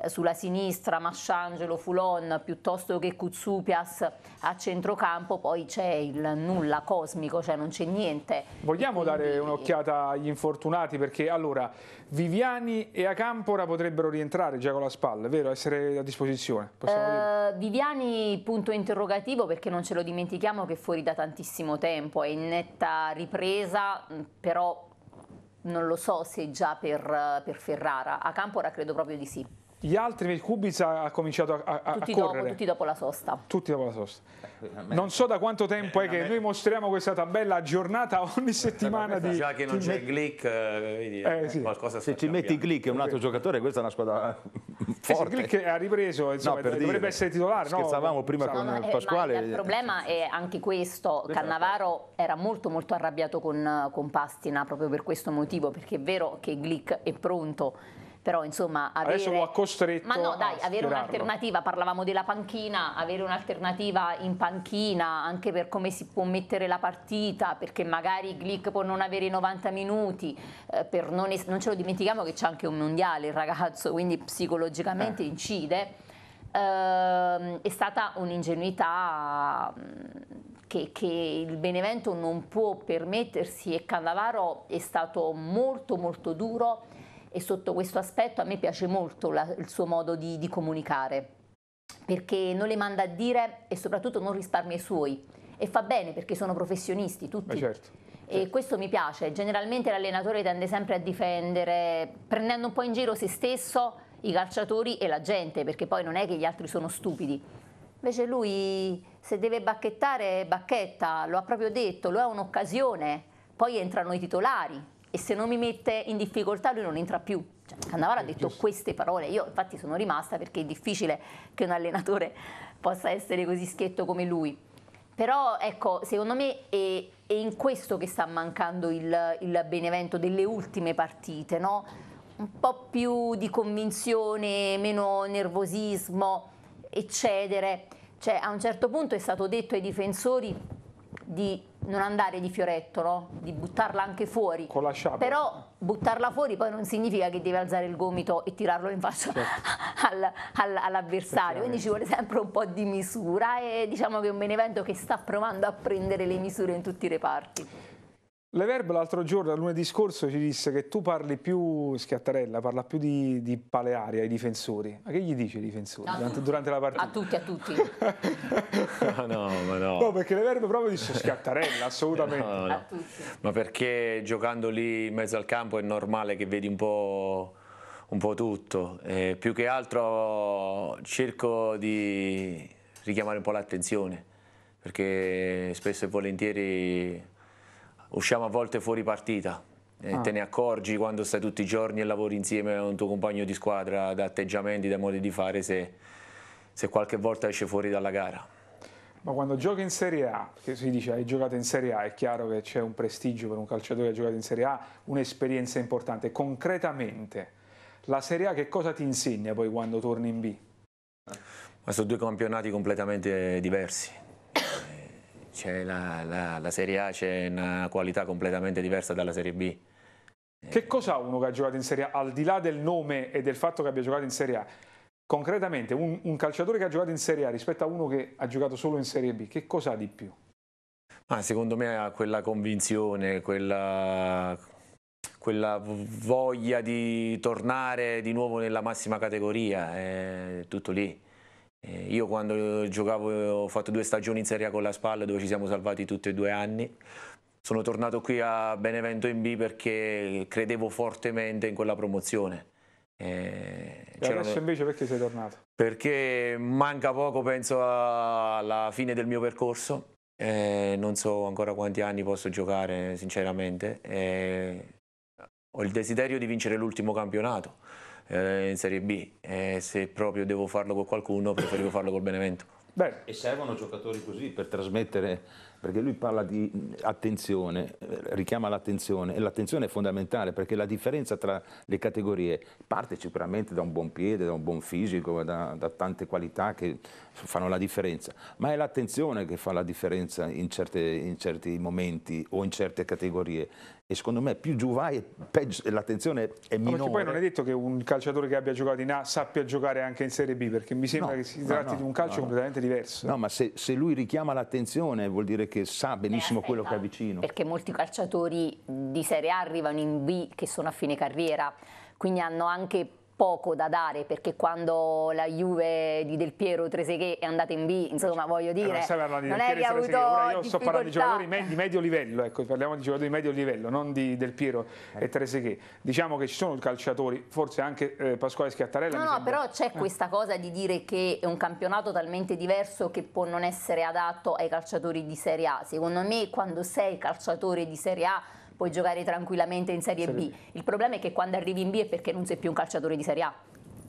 sulla sinistra Masciangelo, Fulon piuttosto che Kutsupias a centrocampo, poi c'è il nulla cosmico, cioè non c'è niente. Vogliamo Quindi... dare un'occhiata agli infortunati perché allora Viviani e Acampora potrebbero rientrare già con la spalla, vero? Essere a disposizione. Uh, Viviani punto interrogativo perché non ce lo dimentichiamo che è fuori da tantissimo tempo, è in netta ripresa, mm, però non lo so se già per, per Ferrara. A Campora credo proprio di sì. Gli altri il Kubica ha cominciato a, a, tutti correre. Dopo, tutti dopo la sosta. Tutti dopo la sosta. Eh, non so da quanto tempo eh, è che me... noi mostriamo questa tabella aggiornata ogni settimana. Di... Già che non c'è met... Glick, vedi, eh, eh, eh, sì. qualcosa Se ci metti Glick è un altro giocatore, questa è una squadra [LAUGHS] forte. Eh, Glick ha ripreso, insomma, no, dovrebbe dire. essere titolare. Scherzavamo no? prima con no, Pasquale. il problema è anche questo, Cannavaro era molto molto arrabbiato con, con Pastina proprio per questo motivo, perché è vero che Glick è pronto però insomma avere... Adesso lo ha costretto Ma no dai, avere un'alternativa, parlavamo della panchina, avere un'alternativa in panchina anche per come si può mettere la partita, perché magari Glick può non avere i 90 minuti, eh, per non, non, ce lo dimentichiamo che c'è anche un mondiale il ragazzo, quindi psicologicamente eh. incide. Uh, è stata un'ingenuità che, che, il Benevento non può permettersi e Cannavaro è stato molto molto duro e sotto questo aspetto a me piace molto la, il suo modo di, di comunicare perché non le manda a dire e soprattutto non risparmia i suoi e fa bene perché sono professionisti tutti. Certo, certo. E certo. questo mi piace, generalmente l'allenatore tende sempre a difendere, prendendo un po' in giro se stesso, i calciatori e la gente, perché poi non è che gli altri sono stupidi. Invece lui se deve bacchettare, bacchetta, lo ha proprio detto, lo è un'occasione, poi entrano i titolari, e se non mi mette in difficoltà lui non entra più. Cioè, Cannavaro ha detto giusto. Certo. queste parole, io infatti sono rimasta perché è difficile che un allenatore possa essere così schietto come lui. Però ecco, secondo me è, è in questo che sta mancando il, il Benevento delle ultime partite, no? un po' più di convinzione, meno nervosismo, eccetera. Cioè, a un certo punto è stato detto ai difensori di non andare di fioretto, no? di buttarla anche fuori. Con la sciabola. Però buttarla fuori poi non significa che devi alzare il gomito e tirarlo in faccia certo. al, al, all'avversario, quindi ci vuole sempre un po' di misura e diciamo che è un Benevento che sta provando a prendere le misure in tutti i reparti. Leverb l'altro giorno, lunedì scorso, ci disse che tu parli più, Schiattarella, parla più di, di Paleari ai difensori. Ma che gli dice ai difensori durante, durante, la partita? A tutti, a tutti. [LAUGHS] Ah, no, ma no. No, perché Leverb proprio disse Schiattarella, assolutamente. Eh, no, no, no. Ma perché giocando lì in mezzo al campo è normale che vedi un po', un po tutto. E più che altro cerco di richiamare un po' l'attenzione, perché spesso e volentieri usciamo a volte fuori partita. Ah. Te ne accorgi quando stai tutti i giorni e lavori insieme a un tuo compagno di squadra, da atteggiamenti, da modi di fare, se, se qualche volta esce fuori dalla gara. Ma quando giochi in Serie A, che si dice hai giocato in Serie A, è chiaro che c'è un prestigio per un calciatore che ha giocato in Serie A, un'esperienza importante. Concretamente, la Serie A che cosa ti insegna poi quando torni in B? Ma sono due campionati completamente diversi, la, la, la Serie A c'è una qualità completamente diversa dalla Serie B. Che cosa ha uno che ha giocato in Serie A, al di là del nome e del fatto che abbia giocato in Serie A? Concretamente, un, un calciatore che ha giocato in Serie A rispetto a uno che ha giocato solo in Serie B, che cosa ha di più? Ah, secondo me ha quella convinzione, quella, quella, voglia di tornare di nuovo nella massima categoria, è tutto lì. Eh, io quando eh, giocavo eh, ho fatto due stagioni in Serie A con la Spalla dove ci siamo salvati tutti e due anni. Sono tornato qui a Benevento in B perché credevo fortemente in quella promozione. E adesso invece perché sei tornato? Perché manca poco, penso, alla fine del mio percorso. E non so ancora quanti anni posso giocare, sinceramente. E ho il desiderio di vincere l'ultimo campionato eh, in Serie B e se proprio devo farlo con qualcuno preferivo farlo col Benevento. Beh. E servono giocatori così per trasmettere perché lui parla di attenzione, eh, richiama l'attenzione e l'attenzione è fondamentale perché la differenza tra le categorie parte sicuramente da un buon piede, da un buon fisico, da, da tante qualità che fanno la differenza, ma è l'attenzione che fa la differenza in, certe, in, certi momenti o in certe categorie e secondo me più giù vai peggio l'attenzione è minore. Ma perché poi non è detto che un calciatore che abbia giocato in A sappia giocare anche in Serie B perché mi sembra no, che si tratti no, di un calcio no, completamente diverso. No, ma se, se lui richiama l'attenzione vuol dire che sa benissimo eh, quello che ha vicino. Perché molti calciatori di Serie A arrivano in B che sono a fine carriera, quindi hanno anche poco da dare perché quando la Juve di Del Piero Treseghe è andata in B, insomma voglio eh, dire, non, di non è che ha avuto Ora io sto parlando di giocatori di medio livello, ecco, parliamo di giocatori di medio livello, non di Del Piero e eh. Treseghe. Diciamo che ci sono calciatori, forse anche eh, Pasquale Schiattarella. No, no però c'è eh. questa cosa di dire che è un campionato talmente diverso che può non essere adatto ai calciatori di Serie A. Secondo me quando sei calciatore di Serie A puoi giocare tranquillamente in Serie, serie B. B. Il problema è che quando arrivi in B è perché non sei più un calciatore di Serie A.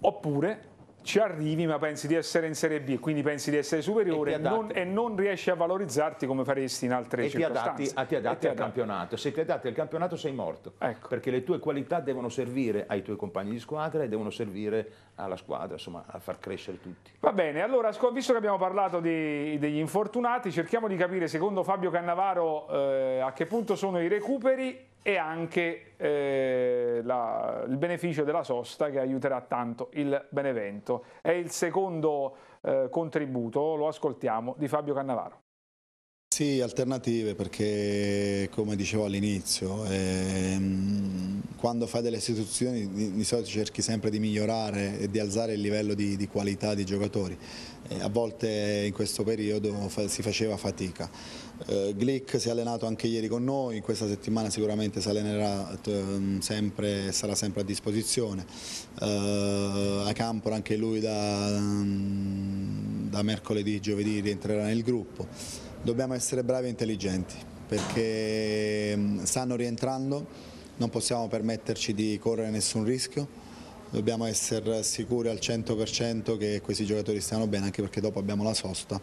Oppure ci arrivi ma pensi di essere in Serie B, e quindi pensi di essere superiore e, non, e non, riesci a valorizzarti come faresti in altre e circostanze. Ti adatti, ti adatti e ti al campionato, se ti adatti al campionato sei morto, ecco. perché le tue qualità devono servire ai tuoi compagni di squadra e devono servire alla squadra, insomma a far crescere tutti. Va bene, allora visto che abbiamo parlato di, degli infortunati, cerchiamo di capire secondo Fabio Cannavaro eh, a che punto sono i recuperi e anche eh, la, il beneficio della sosta che aiuterà tanto il Benevento. È il secondo eh, contributo, lo ascoltiamo, di Fabio Cannavaro. Sì, alternative perché come dicevo all'inizio, ehm, quando fai delle istituzioni di, di, solito cerchi sempre di migliorare e di alzare il livello di, di qualità dei giocatori, eh, a volte in questo periodo fa, si faceva fatica. Eh, Glick si è allenato anche ieri con noi, questa settimana sicuramente si allenerà ehm, sempre, sarà sempre a disposizione, eh, a Campor anche lui da, da mercoledì, giovedì rientrerà nel gruppo dobbiamo essere bravi e intelligenti perché mm, stanno rientrando, non possiamo permetterci di correre nessun rischio, dobbiamo essere sicuri al 100% che questi giocatori stiano bene anche perché dopo abbiamo la sosta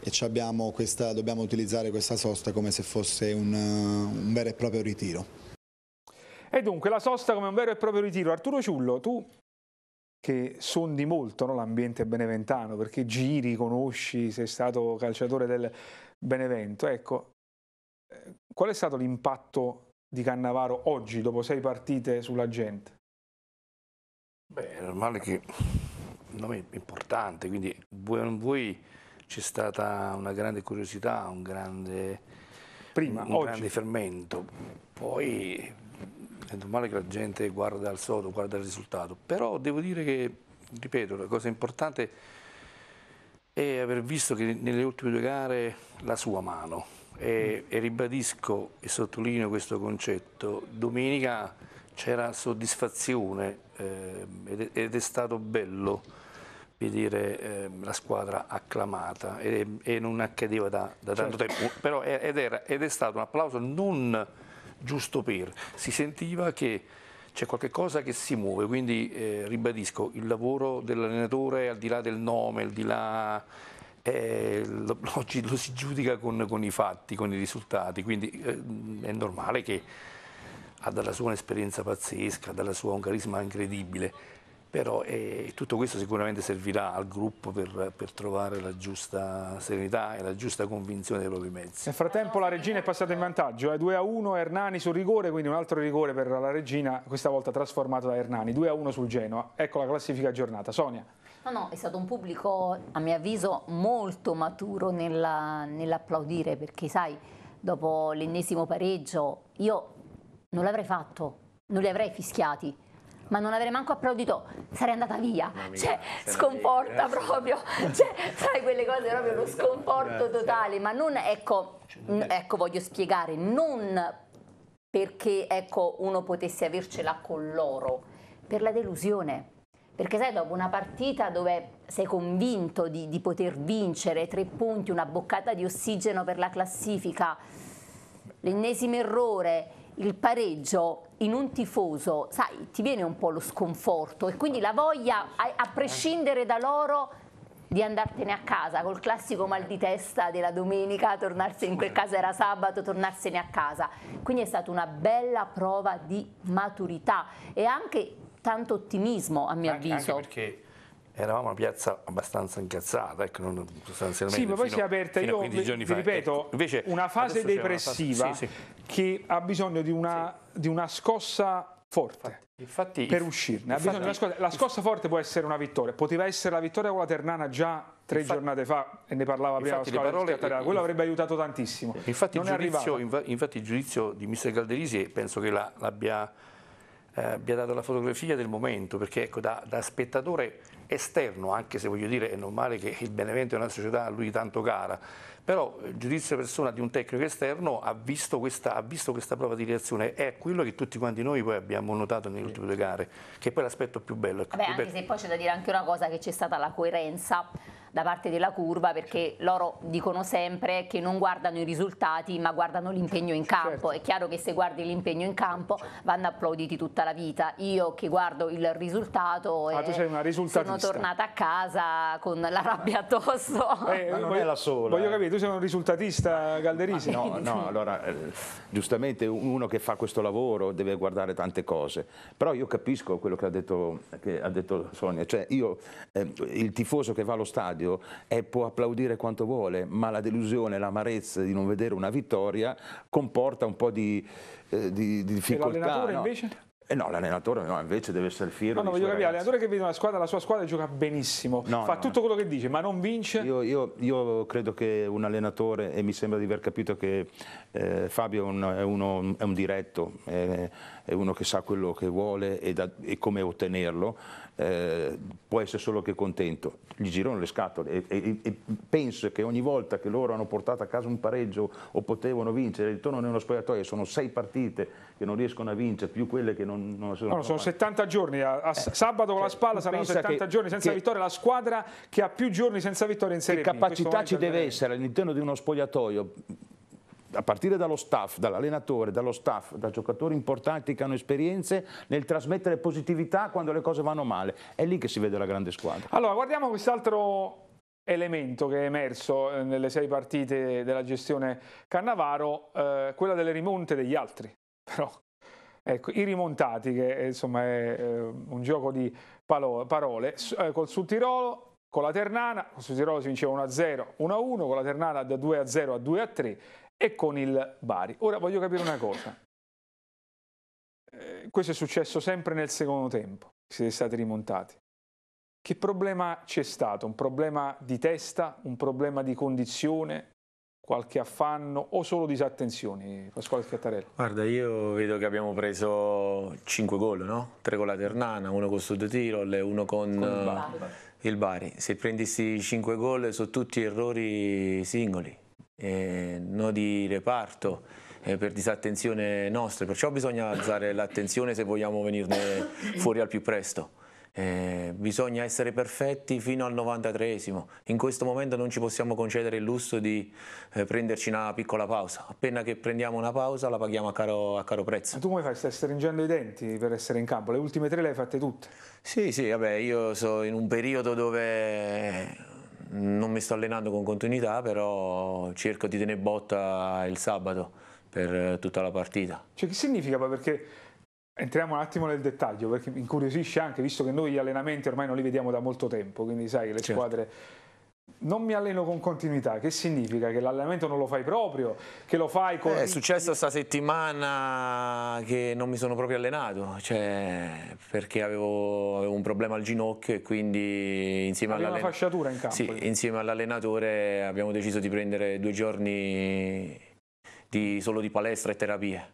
e questa, dobbiamo utilizzare questa sosta come se fosse un, uh, un vero e proprio ritiro. E dunque la sosta come un vero e proprio ritiro. Arturo Ciullo, tu che sondi molto no, l'ambiente beneventano, perché giri, conosci, sei stato calciatore del Benevento. Ecco, eh, qual è stato l'impatto di Cannavaro oggi, dopo sei partite, sulla gente? Beh, è normale che il nome è importante, quindi voi voi c'è stata una grande curiosità, un grande, Prima, un, un grande fermento. Poi è normale che la gente guarda al sodo, guarda il risultato, però devo dire che, ripeto, la cosa importante è aver visto che nelle ultime due gare la sua mano e, mm. e ribadisco e sottolineo questo concetto, domenica c'era soddisfazione eh, ed, è, ed, è, stato bello vedere eh, la squadra acclamata e, e non accadeva da, da tanto certo. tempo, però ed, era, ed è stato un applauso non giusto per, si sentiva che c'è qualcosa che si muove, quindi eh, ribadisco, il lavoro dell'allenatore al di là del nome, al di là eh, lo, [LAUGHS] lo, si giudica con, con, i fatti, con i risultati, quindi eh, è normale che ha dalla sua un'esperienza pazzesca, dalla sua un carisma incredibile, però eh, tutto questo sicuramente servirà al gruppo per, per, trovare la giusta serenità e la giusta convinzione dei propri mezzi. Nel frattempo la Regina è passata in vantaggio, eh? 2 a 1 Ernani sul rigore, quindi un altro rigore per la Regina, questa volta trasformato da Ernani, 2 a 1 sul Genoa, ecco la classifica aggiornata. Sonia. No, no, è stato un pubblico a mio avviso molto maturo nell'applaudire perché sai, dopo l'ennesimo pareggio io non l'avrei fatto, non li avrei fischiati ma non avrei manco applaudito, sarei andata via, Mamma cioè sconforta via. proprio, cioè sai quelle cose proprio lo scomporto totale, ma non ecco, ecco voglio spiegare, non perché ecco uno potesse avercela con loro, per la delusione. Perché sai, dopo una partita dove sei convinto di, di poter vincere, tre punti, una boccata di ossigeno per la classifica, l'ennesimo errore, il pareggio in un tifoso, sai, ti viene un po' lo sconforto e quindi la voglia, a, a prescindere da loro, di andartene a casa col classico mal di testa della domenica, tornarsi in quel caso era sabato, tornarsene a casa. Quindi è stata una bella prova di maturità e anche tanto ottimismo a mio anche, avviso. Anche perché eravamo una piazza abbastanza incazzata, ecco, non sostanzialmente. Sì, ma poi si è aperta, io vi, giorni ripeto, ecco, invece, una fase depressiva una fase, sì, sì. che ha bisogno di una, sì. di una scossa forte. Infatti, per uscirne. Infatti, la, scossa, la scossa forte può essere una vittoria. Poteva essere la vittoria con la Ternana già tre infatti, giornate fa e ne parlava prima la squadra parole, di Quello inf... avrebbe aiutato tantissimo. Infatti il, giudizio, infatti, il giudizio, di mister Calderisi penso che l'abbia la, eh, dato la fotografia del momento perché ecco, da, da spettatore esterno, anche se voglio dire è normale che il Benevento è una società a lui tanto cara, però il giudizio persona di un tecnico esterno ha visto questa, ha visto questa prova di reazione, è quello che tutti quanti noi poi abbiamo notato nelle ultime due gare, che è poi l'aspetto più bello. Ecco, Vabbè, più anche se poi c'è da dire anche una cosa che c'è stata la coerenza da parte della curva perché certo. loro dicono sempre che non guardano i risultati ma guardano l'impegno in campo. Certo. È chiaro che se guardi l'impegno in campo vanno applauditi tutta la vita. Io che guardo il risultato ah, e eh, sono tornata a casa con la rabbia addosso. Eh, ma non eh, voglio, è la sola. Voglio eh. capire, tu sei un risultatista Galderisi? No, no, allora giustamente uno che fa questo lavoro deve guardare tante cose, però io capisco quello che ha detto, che ha detto Sonia, cioè io eh, il tifoso che va allo stadio stadio e può applaudire quanto vuole, ma la delusione, l'amarezza di non vedere una vittoria comporta un po' di, eh, di, di difficoltà. E invece? Eh no, l'allenatore no, invece deve essere fiero. No, no, voglio capire, l'allenatore che vede una squadra, la sua squadra gioca benissimo, no, fa no, tutto quello che dice, ma non vince. Io, io, io, credo che un allenatore, e mi sembra di aver capito che eh, Fabio è, un, è, uno, è un diretto, è, è, uno che sa quello che vuole e, da, e come ottenerlo, eh, può essere solo che contento, gli girano le scatole e, e, e, penso che ogni volta che loro hanno portato a casa un pareggio o potevano vincere, ritornano nello spogliatoio, sono sei partite che non riescono a vincere, più quelle che non, non sono... No, sono 70 giorni, a, a eh, sabato con cioè, la spalla saranno 70 che, giorni senza che, vittoria, la squadra che ha più giorni senza vittoria in Serie B. Che capacità ci deve essere all'interno di uno spogliatoio a partire dallo staff, dall'allenatore, dallo staff, da giocatori importanti che hanno esperienze nel trasmettere positività quando le cose vanno male. È lì che si vede la grande squadra. Allora, guardiamo quest'altro elemento che è emerso eh, nelle sei partite della gestione Cannavaro, eh, quella delle rimonte degli altri. [LAUGHS] Però, ecco, i rimontati, che eh, insomma è eh, un gioco di palo, parole, eh, col Sud Tirolo, con la Ternana, con Sud Tirolo si vinceva 1-0, 1-1, con la Ternana da 2-0 a 2-3 e con il Bari. Ora voglio capire una cosa. Eh, questo è successo sempre nel secondo tempo, siete stati rimontati. Che problema c'è stato? Un problema di testa, un problema di condizione, qualche affanno o solo disattenzioni, Pasquale Scattarelli? Guarda, io vedo che abbiamo preso 5 gol, no? 3 con la Ternana, uno con Sud Tirol e uno con, con il, Bari. Eh, il Bari. Se prendessi 5 gol sono tutti errori singoli eh, nodi reparto eh, per disattenzione nostra, perciò bisogna alzare l'attenzione se vogliamo venirne fuori al più presto. Eh, bisogna essere perfetti fino al 93 in questo momento non ci possiamo concedere il lusso di eh, prenderci una piccola pausa, appena che prendiamo una pausa la paghiamo a caro, a caro prezzo. Ma tu come fai? Stai stringendo i denti per essere in campo, le ultime tre le hai fatte tutte? Sì, sì, vabbè, io sono in un periodo dove non mi sto allenando con continuità, però cerco di tenere botta il sabato per eh, tutta la partita. Cioè, che significa? Perché entriamo un attimo nel dettaglio, perché mi incuriosisce anche, visto che noi gli allenamenti ormai non li vediamo da molto tempo, quindi sai che le certo. squadre non mi alleno con continuità, che significa? Che l'allenamento non lo fai proprio, che lo fai con... Eh, è successo sta settimana che non mi sono proprio allenato, cioè, perché avevo, avevo, un problema al ginocchio e quindi insieme, all'allen... in campo, sì, insieme all'allenatore abbiamo deciso di prendere due giorni di, solo di palestra e terapia.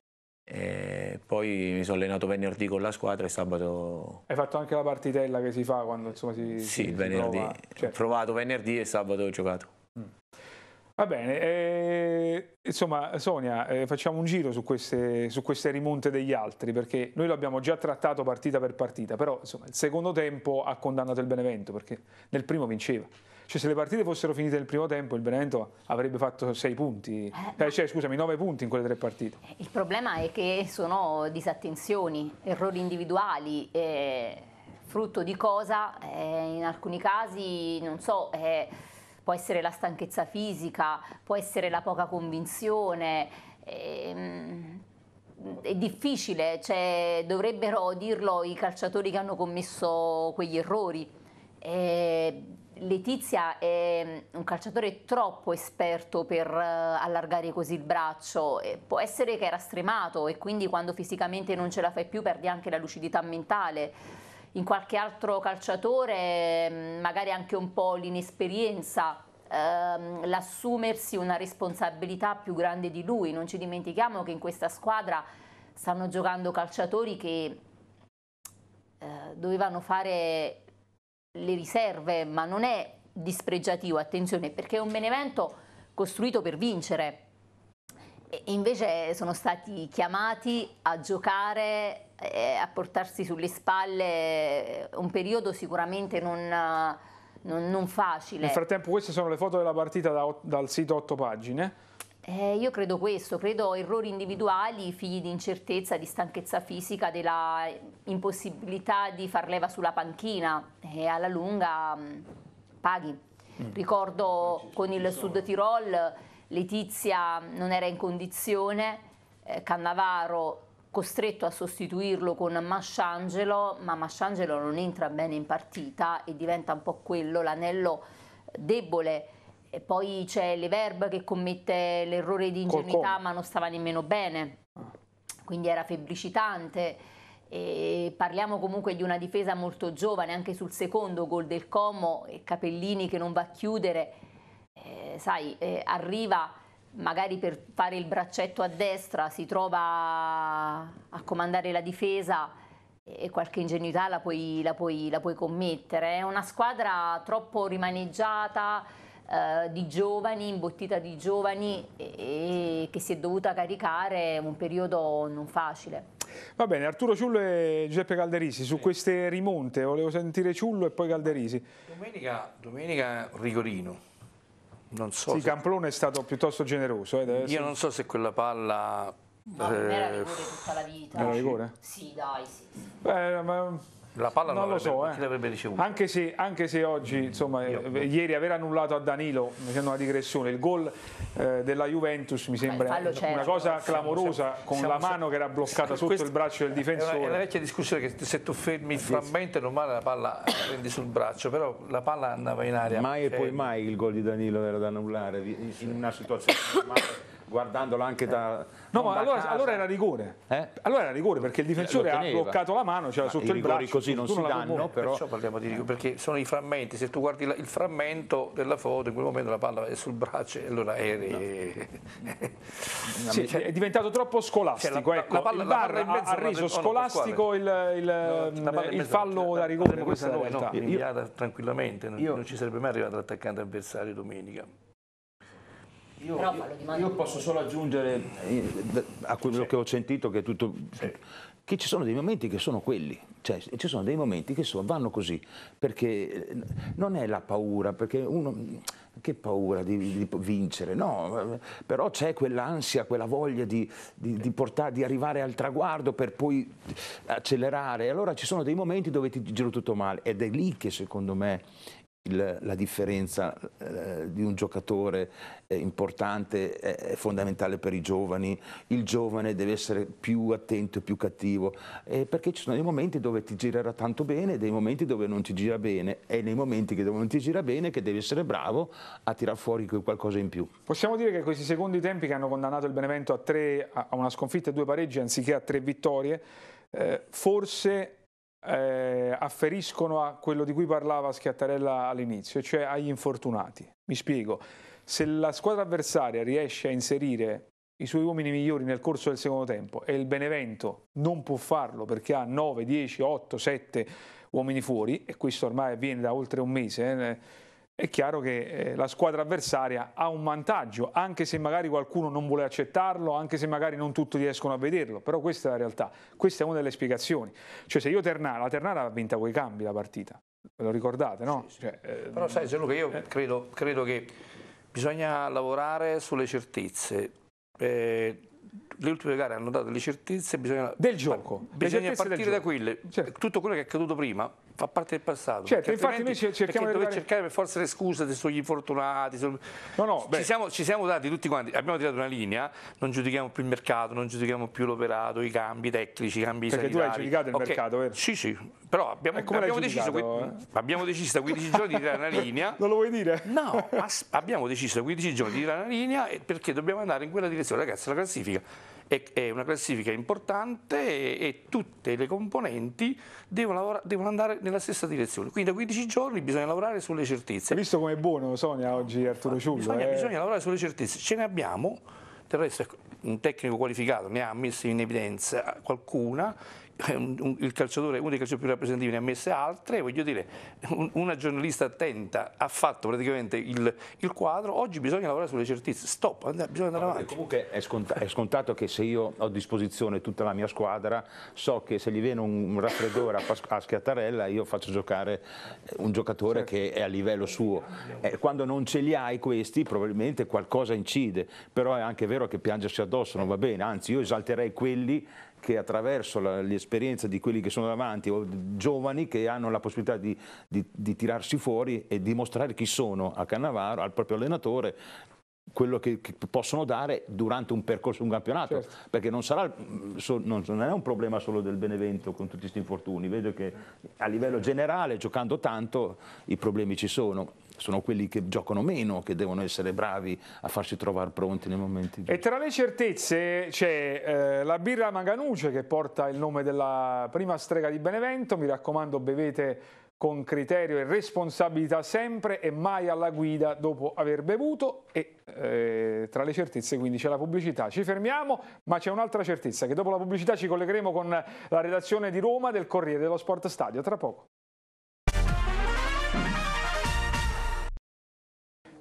E poi mi sono allenato venerdì con la squadra e sabato. Hai fatto anche la partitella che si fa quando insomma si. Sì, si, venerdì. Si cioè... Ho provato venerdì e sabato ho giocato. Mm. Va bene, eh, insomma Sonia eh, facciamo un giro su queste, su queste, rimonte degli altri perché noi l'abbiamo già trattato partita per partita, però insomma il secondo tempo ha condannato il Benevento perché nel primo vinceva. Cioè, se le partite fossero finite nel primo tempo, il Benevento avrebbe fatto 6 punti, eh, eh cioè, scusami, 9 punti in quelle tre partite. Eh, il problema è che sono disattenzioni, errori individuali. Eh, frutto di cosa eh, in alcuni casi non so può essere la stanchezza fisica può essere la poca convinzione ehm, è difficile, cioè, dovrebbero dirlo i calciatori che hanno commesso quegli errori. E Letizia è mm, un calciatore troppo esperto per eh, allargare così il braccio, può essere che era stremato e quindi quando fisicamente non ce la fai più perdi anche la lucidità mentale. In qualche altro calciatore mm, magari anche un po' l'inesperienza, ehm, l'assumersi una responsabilità più grande di lui. Non ci dimentichiamo che in questa squadra stanno giocando calciatori che eh, dovevano fare le riserve, ma non è dispregiativo, attenzione, perché è un Benevento costruito per vincere. E invece sono stati chiamati a giocare e a portarsi sulle spalle un periodo sicuramente non, non, non facile. Nel frattempo queste sono le foto della partita da, dal sito 8 pagine. Eh, io credo questo, credo errori individuali, figli di incertezza, di stanchezza fisica, della impossibilità di far leva sulla panchina e eh, alla lunga mm, paghi. Mm. Ricordo con il Sud Tirol Letizia mm, non era in condizione, eh, Cannavaro costretto a sostituirlo con Masciangelo, ma Masciangelo non entra bene in partita e diventa un po' quello l'anello debole e poi c'è Leverb che commette l'errore di ingenuità ma non stava nemmeno bene, quindi era febbricitante. E parliamo comunque di una difesa molto giovane, anche sul secondo gol del Como, e Capellini che non va a chiudere, eh, sai, eh, arriva magari per fare il braccetto a destra, si trova a comandare la difesa e qualche ingenuità la puoi, la puoi, la puoi commettere. È una squadra troppo rimaneggiata, eh, di giovani, imbottita di giovani e, e che si è dovuta caricare un periodo non facile. Va bene, Arturo Ciullo e Giuseppe Calderisi, su queste rimonte volevo sentire Ciullo e poi Calderisi. Domenica, domenica Rigorino. Non so sì, se... Camplone è stato piuttosto generoso. Eh, Io non so se quella palla... No, eh... non era eh, rigore tutta la vita. Era rigore? Sì, dai, sì. Beh, ma la palla non, lo so, eh. ricevuto. Anche se, anche se oggi, mm, insomma, Io. Eh, ieri aver annullato a Danilo, facendo una digressione, il gol eh, della Juventus mi sembra una certo. cosa clamorosa siamo, con siamo, la mano che era bloccata [LAUGHS] sotto il braccio del difensore. È una, è una vecchia discussione che se tu fermi eh, il frammento è normale la palla prendi sul braccio, però la palla andava in aria. Mai e poi cioè, mai il gol di Danilo era da annullare in una situazione normale guardandolo anche da... No, ma allora, allora, era rigore. Eh? Allora era rigore perché il difensore ha bloccato la mano, c'era cioè sotto il braccio. così non si danno, muore, però... Perciò parliamo di rigore, perché sono i frammenti. Se tu guardi la, il frammento della foto, in quel momento la palla è sul braccio e allora eri... No. sì, [LAUGHS] cioè, è diventato troppo scolastico. Cioè, la, ecco. la, palla, il VAR ha, ha reso scolastico il, il, no, ehm, il fallo da rigore. Questa no, realtà. Io, [LAUGHS] tranquillamente, non, non ci sarebbe mai arrivato l'attaccante avversario domenica. Io, Però, io, io posso solo aggiungere eh, a quello sì. che ho sentito che è tutto... Sì. Che ci sono dei momenti che sono quelli, cioè ci sono dei momenti che sono, vanno così, perché eh, non è la paura, perché uno che paura di, di, vincere, no, eh, però c'è quell'ansia, quella voglia di, di, di, portare, di arrivare al traguardo per poi accelerare, allora ci sono dei momenti dove ti giro tutto male ed è lì che secondo me il, la differenza eh, di un giocatore eh, importante è, è, fondamentale per i giovani, il giovane deve essere più attento e più cattivo, eh, perché ci sono dei momenti dove ti girerà tanto bene, e dei momenti dove non ti gira bene, e nei momenti dove non ti gira bene che devi essere bravo a tirar fuori qualcosa in più. Possiamo dire che questi secondi tempi che hanno condannato il Benevento a, tre, a una sconfitta e due pareggi anziché a tre vittorie, eh, forse eh, afferiscono a quello di cui parlava Schiattarella all'inizio, cioè agli infortunati. Mi spiego, se la squadra avversaria riesce a inserire i suoi uomini migliori nel corso del secondo tempo e il Benevento non può farlo perché ha 9, 10, 8, 7 uomini fuori, e questo ormai avviene da oltre un mese, eh, è chiaro che eh, la squadra avversaria ha un vantaggio, anche se magari qualcuno non vuole accettarlo, anche se magari non tutti riescono a vederlo, però questa è la realtà, questa è una delle spiegazioni. Cioè se io Ternara, la Ternara ha vinta quei cambi la partita, ve lo ricordate, no? Sì, sì. Cioè, eh, però sai Gianluca, io eh. credo, credo, che bisogna lavorare sulle certezze. Eh, le ultime gare hanno dato le certezze, bisogna, del gioco, bisogna partire gioco. da quelle. Certo. Tutto quello che è accaduto prima fa parte del passato. Certo, infatti noi cerchiamo di dover cercare per forza le scuse sugli infortunati. Su... No, no, ci, siamo, ci, siamo, dati tutti quanti, abbiamo tirato una linea, non giudichiamo più il mercato, non giudichiamo più l'operato, i cambi tecnici, i cambi Perché sanitari. Perché tu hai giudicato il okay. mercato, vero? Sì, sì, però abbiamo, eh, abbiamo, deciso, eh? abbiamo deciso da 15 giorni di tirare una linea. [LAUGHS] Non lo vuoi dire? No, abbiamo deciso da 15 giorni di tirare una linea perché dobbiamo andare in quella direzione, ragazzi, la classifica è, una classifica importante e, e tutte le componenti devono, lavora, devono, andare nella stessa direzione. Quindi da 15 giorni bisogna lavorare sulle certezze. Hai Visto come è buono Sonia oggi Arturo Ciullo. Bisogna, eh. bisogna lavorare sulle certezze, ce ne abbiamo, del resto ecco, un tecnico qualificato ne ha messo in evidenza qualcuna eh, un, un, il calciatore, uno dei calciatori più rappresentativi ne ha messe altre, voglio dire, un, una giornalista attenta ha fatto praticamente il, il, quadro, oggi bisogna lavorare sulle certezze, stop, and bisogna andare no, avanti. Comunque è, scont è, scontato che se io ho a disposizione tutta la mia squadra, so che se gli viene un, raffreddore a, a schiattarella io faccio giocare un giocatore certo. che è a livello suo. Eh, quando non ce li hai questi probabilmente qualcosa incide, però è anche vero che piangersi addosso non va bene, anzi io esalterei quelli che attraverso l'esperienza di quelli che sono davanti o giovani che hanno la possibilità di, di, di tirarsi fuori e dimostrare chi sono a Cannavaro, al proprio allenatore, quello che, che, possono dare durante un percorso, un campionato, certo. perché non, sarà, mm, non, non, è un problema solo del Benevento con tutti questi infortuni, vedo che a livello generale giocando tanto i problemi ci sono, sono quelli che giocano meno che devono essere bravi a farsi trovare pronti nei momenti giusti. E tra le certezze c'è eh, la birra Manganuce che porta il nome della prima strega di Benevento, mi raccomando bevete con criterio e responsabilità sempre e mai alla guida dopo aver bevuto e eh, tra le certezze quindi c'è la pubblicità. Ci fermiamo ma c'è un'altra certezza che dopo la pubblicità ci collegheremo con la redazione di Roma del Corriere dello Sport Stadio tra poco.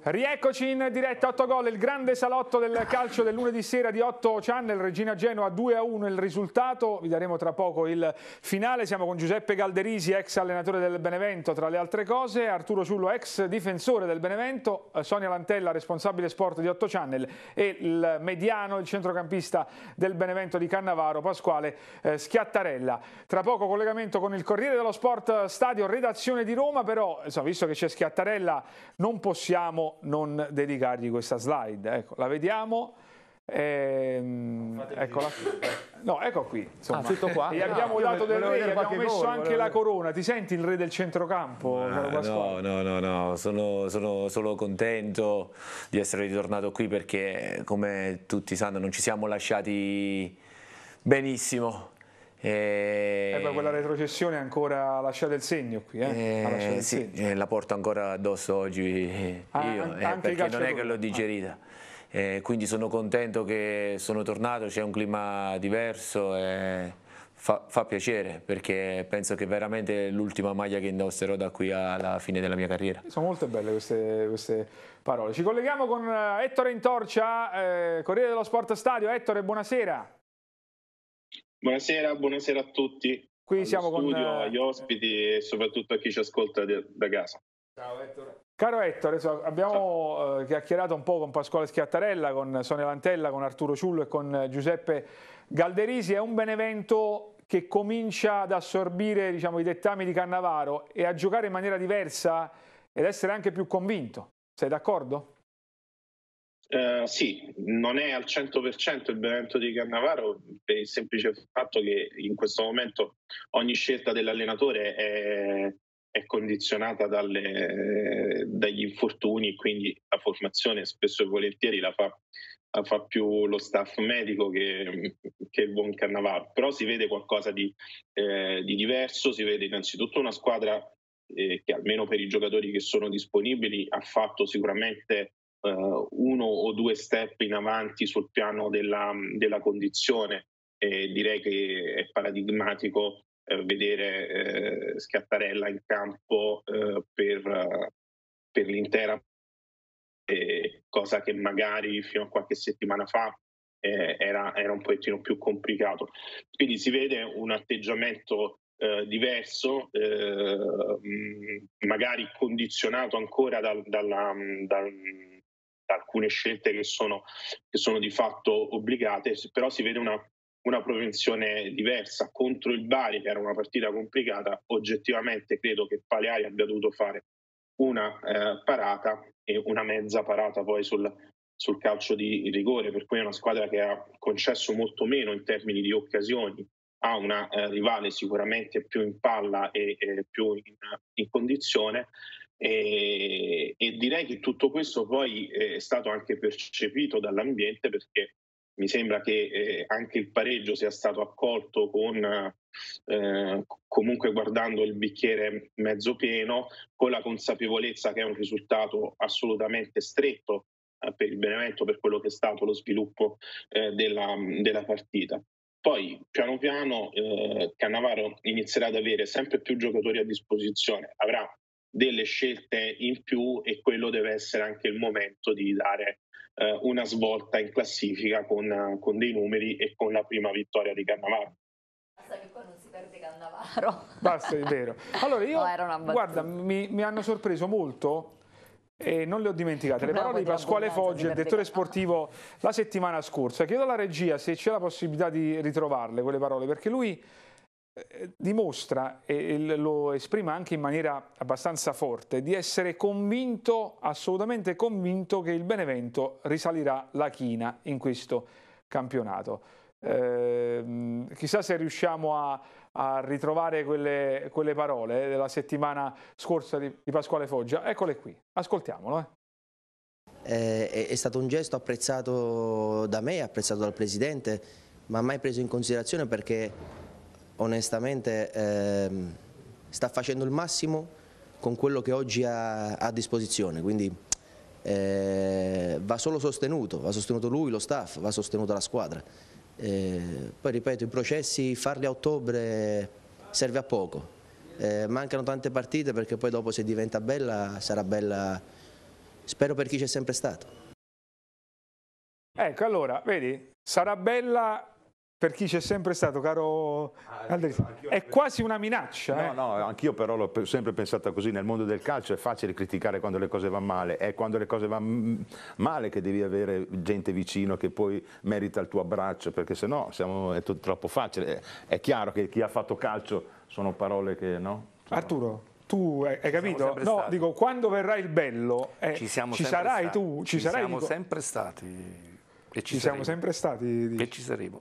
Rieccoci in diretta 8 gol, il grande salotto del calcio del lunedì sera di 8 Channel, Regina Genoa 2 a 1 il risultato, vi daremo tra poco il finale, siamo con Giuseppe Galderisi ex allenatore del Benevento tra le altre cose, Arturo Ciullo ex difensore del Benevento, Sonia Lantella responsabile sport di 8 Channel e il mediano, il centrocampista del Benevento di Cannavaro Pasquale eh, Schiattarella. Tra poco collegamento con il Corriere dello Sport Stadio redazione di Roma però insomma, visto che c'è Schiattarella non possiamo non dedicargli questa slide. Ecco, la vediamo. Ehm, eccola qui. Eh. No, ecco qui. Ah, insomma, ah, tutto qua. Gli abbiamo no, dato del re, abbiamo messo gol, anche volevo... la corona. Ti senti il re del centrocampo? Ah, no, no, no, no, sono, sono, solo contento di essere ritornato qui perché, come tutti sanno, non ci siamo lasciati benissimo. E... Eh beh, quella retrocessione ancora ha lasciato il segno qui, eh? eh sì, segno. Eh, la porto ancora addosso oggi eh, ah, io, an eh, perché non è che l'ho ah. digerita. Ah. quindi sono contento che sono tornato, c'è un clima diverso e fa, fa piacere perché penso che veramente è l'ultima maglia che indosserò da qui alla fine della mia carriera. Sono molto belle queste, queste parole. Ci colleghiamo con Ettore Intorcia, Corriere dello Sport Stadio. Ettore, buonasera. Buonasera, buonasera a tutti. Qui siamo studio, con eh, agli ospiti e soprattutto a chi ci ascolta da casa. Ciao Ettore. Caro Ettore, abbiamo eh, chiacchierato un po' con Pasquale Schiattarella, con Sonia Lantella, con Arturo Ciullo e con eh, Giuseppe Galderisi. È un Benevento che comincia ad assorbire diciamo, i dettami di Cannavaro e a giocare in maniera diversa ed essere anche più convinto. Sei d'accordo? Eh, sì, non è al 100% il Benevento di Cannavaro per il semplice fatto che in questo momento ogni scelta dell'allenatore è, è condizionata dalle, dagli infortuni, quindi la formazione spesso e volentieri la fa, la fa più lo staff medico che, che, il buon Cannavaro, però si vede qualcosa di, eh, di diverso, si vede innanzitutto una squadra eh, che almeno per i giocatori che sono disponibili ha fatto sicuramente eh, uno o due step in avanti sul piano della, della condizione. E direi che è paradigmatico eh, vedere eh, Schiattarella in campo eh, per, per, l'intera eh, cosa che magari fino a qualche settimana fa eh, era, era, un pochettino più complicato. Quindi si vede un atteggiamento eh, diverso, eh, mm, magari condizionato ancora dal, dalla, dal, alcune scelte che sono, che sono di fatto obbligate, però si vede una, una propensione diversa. Contro il Bari, che era una partita complicata, oggettivamente credo che Paleari abbia dovuto fare una eh, parata e una mezza parata poi sul, sul calcio di rigore, per cui è una squadra che ha concesso molto meno in termini di occasioni ha una eh, rivale sicuramente più in palla e, e più in, in condizione e, e, direi che tutto questo poi eh, è stato anche percepito dall'ambiente perché mi sembra che eh, anche il pareggio sia stato accolto con eh, comunque guardando il bicchiere mezzo pieno, con la consapevolezza che è un risultato assolutamente stretto eh, per il Benevento, per quello che è stato lo sviluppo eh, della, della, partita. Poi piano piano eh, Cannavaro inizierà ad avere sempre più giocatori a disposizione, avrà delle scelte in più e quello deve essere anche il momento di dare eh, una svolta in classifica con, con, dei numeri e con la prima vittoria di Cannavaro. Basta che qua non si perde Cannavaro. Basta, è vero. Allora io, no, guarda, mi, mi hanno sorpreso molto e non le ho dimenticate, le no, parole di Pasquale Foggia, il direttore sportivo, la settimana scorsa. Chiedo alla regia se c'è la possibilità di ritrovarle quelle parole, perché lui eh, dimostra, e lo esprime anche in maniera abbastanza forte, di essere convinto, assolutamente convinto, che il Benevento risalirà la china in questo campionato. Eh, chissà se riusciamo a, a ritrovare quelle, quelle parole eh, della settimana scorsa di, di, Pasquale Foggia. Eccole qui, ascoltiamolo. Eh. eh è stato un gesto apprezzato da me, apprezzato dal Presidente, ma mai preso in considerazione perché onestamente ehm, sta facendo il massimo con quello che oggi ha a disposizione, quindi eh, va solo sostenuto, va sostenuto lui, lo staff, va sostenuta la squadra. Eh, poi ripeto, i processi farli a ottobre serve a poco, eh, mancano tante partite perché poi dopo se diventa bella sarà bella, spero per chi c'è sempre stato. Ecco allora, vedi, sarà bella per chi c'è sempre stato, caro ah, è quasi una minaccia. No, eh. no, anch'io però l'ho sempre pensata così, nel mondo del calcio è facile criticare quando le cose vanno male, è quando le cose vanno male che devi avere gente vicino che poi merita il tuo abbraccio, perché se no siamo, è tutto, troppo facile. È, chiaro che chi ha fatto calcio sono parole che no. Sono... Arturo, tu hai capito? No, stati. dico, quando verrà il bello, eh, ci, ci sarai stati. tu, ci, ci sarai, siamo dico... sempre stati. E ci, ci siamo sempre stati. Dici. E ci saremo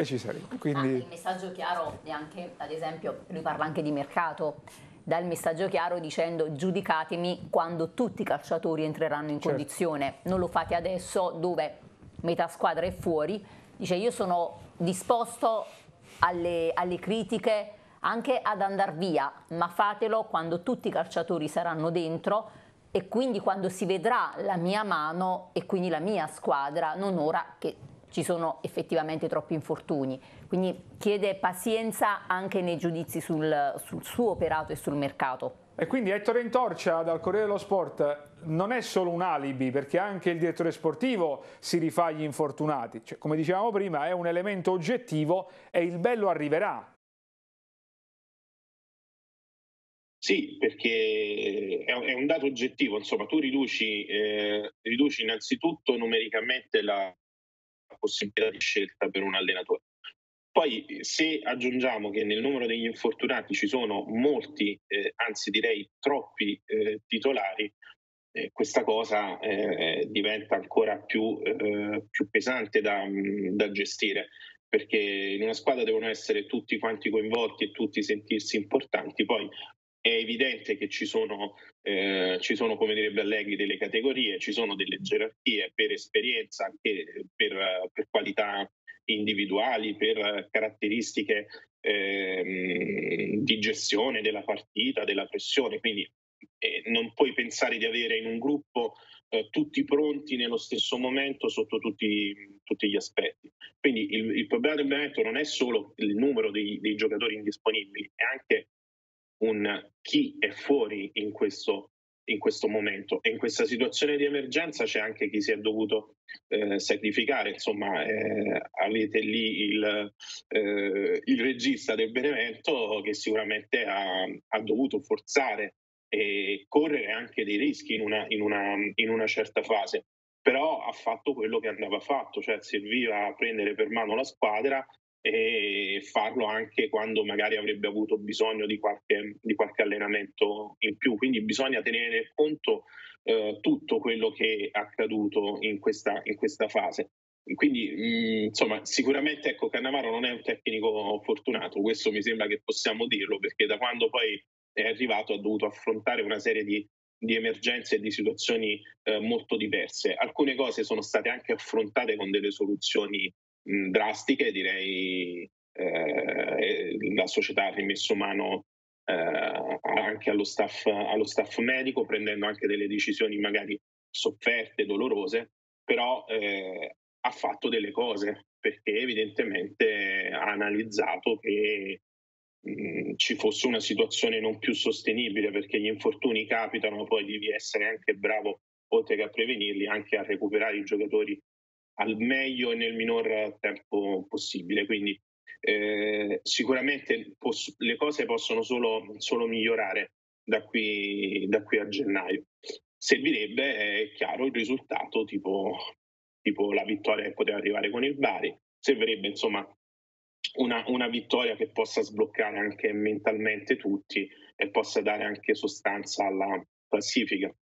e ci saremo. Quindi... Ah, il messaggio chiaro è anche, ad esempio, lui parla anche di mercato, dà il messaggio chiaro dicendo giudicatemi quando tutti i calciatori entreranno in certo. condizione, non lo fate adesso dove metà squadra è fuori, dice io sono disposto alle, alle critiche anche ad andare via, ma fatelo quando tutti i calciatori saranno dentro e quindi quando si vedrà la mia mano e quindi la mia squadra, non ora che ci sono effettivamente troppi infortuni. Quindi chiede pazienza anche nei giudizi sul, sul suo operato e sul mercato. E quindi Ettore Intorcia dal Corriere dello Sport non è solo un alibi perché anche il direttore sportivo si rifà agli infortunati, cioè, come dicevamo prima è un elemento oggettivo e il bello arriverà. Sì, perché è un dato oggettivo, insomma tu riduci, eh, riduci innanzitutto numericamente la, possibilità di scelta per un allenatore. Poi se aggiungiamo che nel numero degli infortunati ci sono molti, eh, anzi direi troppi eh, titolari, eh, questa cosa eh, diventa ancora più, eh, più pesante da, da, gestire, perché in una squadra devono essere tutti quanti coinvolti e tutti sentirsi importanti, poi è evidente che ci sono, eh, ci sono, come direbbe Allegri, delle categorie, ci sono delle gerarchie per esperienza, anche per, per qualità individuali, per caratteristiche eh, di gestione della partita, della pressione. Quindi eh, non puoi pensare di avere in un gruppo eh, tutti pronti nello stesso momento sotto tutti, tutti gli aspetti. Quindi il, il, problema del Benevento non è solo il numero dei, dei giocatori indisponibili, è anche un chi è fuori in questo, in questo momento e in questa situazione di emergenza c'è anche chi si è dovuto eh, sacrificare, insomma eh, avete lì il, eh, il, regista del Benevento che sicuramente ha, ha, dovuto forzare e correre anche dei rischi in una, in una, in una certa fase però ha fatto quello che andava fatto, cioè serviva a prendere per mano la squadra e farlo anche quando magari avrebbe avuto bisogno di qualche, di qualche allenamento in più. Quindi bisogna tenere conto eh, tutto quello che è accaduto in questa, in questa fase. Quindi, mh, mm, insomma, sicuramente ecco, Cannavaro non è un tecnico fortunato, questo mi sembra che possiamo dirlo, perché da quando poi è arrivato ha dovuto affrontare una serie di, di emergenze e di situazioni eh, molto diverse. Alcune cose sono state anche affrontate con delle soluzioni drastiche, direi eh, la società ha rimesso mano eh, anche allo staff, allo staff, medico, prendendo anche delle decisioni magari sofferte, dolorose, però eh, ha fatto delle cose perché evidentemente ha analizzato che mh, ci fosse una situazione non più sostenibile perché gli infortuni capitano, poi devi essere anche bravo, oltre che a prevenirli, anche a recuperare i giocatori al meglio e nel minor tempo possibile. Quindi eh, sicuramente poss- le cose possono solo, solo migliorare da qui, da qui, a gennaio. Servirebbe, è chiaro, il risultato tipo, tipo la vittoria che poteva arrivare con il Bari, servirebbe insomma una, una, vittoria che possa sbloccare anche mentalmente tutti e possa dare anche sostanza alla classifica.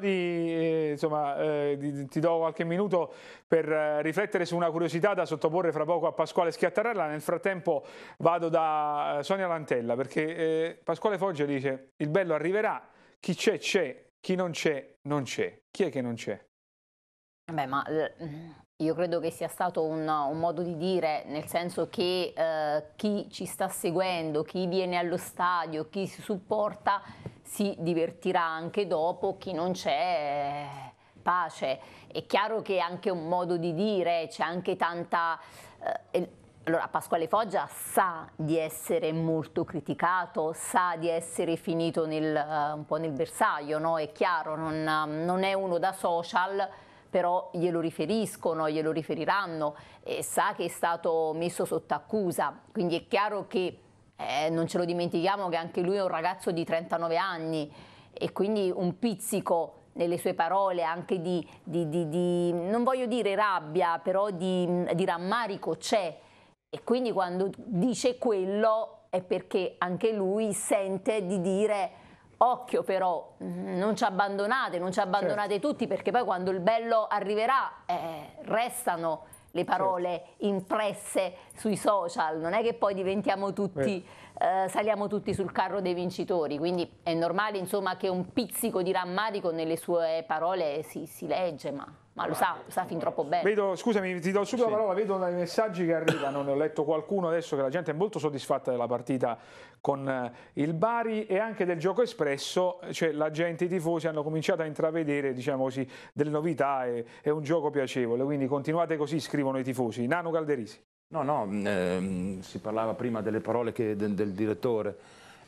Di, eh, insomma, eh, di, ti do qualche minuto per eh, riflettere su una curiosità da sottoporre fra poco a Pasquale Schiattarella. Nel frattempo vado da eh, Sonia Lantella perché eh, Pasquale Foggia dice il bello arriverà, chi c'è c'è, chi non c'è non c'è. Chi è che non c'è? Beh, ma eh, io credo che sia stato un, un modo di dire, nel senso che chi ci sta seguendo, chi viene allo stadio, chi si supporta si divertirà anche dopo, chi non c'è pace. È chiaro che è anche un modo di dire, c'è anche tanta... Eh, allora, Pasquale Foggia sa di essere molto criticato, sa di essere finito nel, uh, un po' nel bersaglio, no? È chiaro, non, non, è uno da social, però glielo riferiscono, glielo riferiranno e sa che è stato messo sotto accusa. Quindi è chiaro che eh, non ce lo dimentichiamo che anche lui è un ragazzo di 39 anni e quindi un pizzico nelle sue parole anche di, di, di, di non voglio dire rabbia, però di rammarico c'è. E quindi quando dice quello è perché anche lui sente di dire occhio però non ci abbandonate, non ci abbandonate certo. tutti perché poi quando il bello arriverà eh, restano le parole certo. impresse sui social, non è che poi diventiamo tutti, eh, saliamo tutti sul carro dei vincitori, quindi è normale insomma che un pizzico di rammarico nelle sue parole si, si legge, ma ma lo sa, lo sa fin troppo bene. Vedo, scusami, ti do subito sì. la parola, vedo dai messaggi che arrivano, ne ho letto qualcuno adesso che la gente è molto soddisfatta della partita con eh, il Bari e anche del gioco espresso, cioè la gente, i tifosi hanno cominciato a intravedere, diciamo così, delle novità, e, è un gioco piacevole, quindi continuate così, scrivono i tifosi. Nano Calderisi. No, no, mm, ehm, si parlava prima delle parole che, del, del direttore,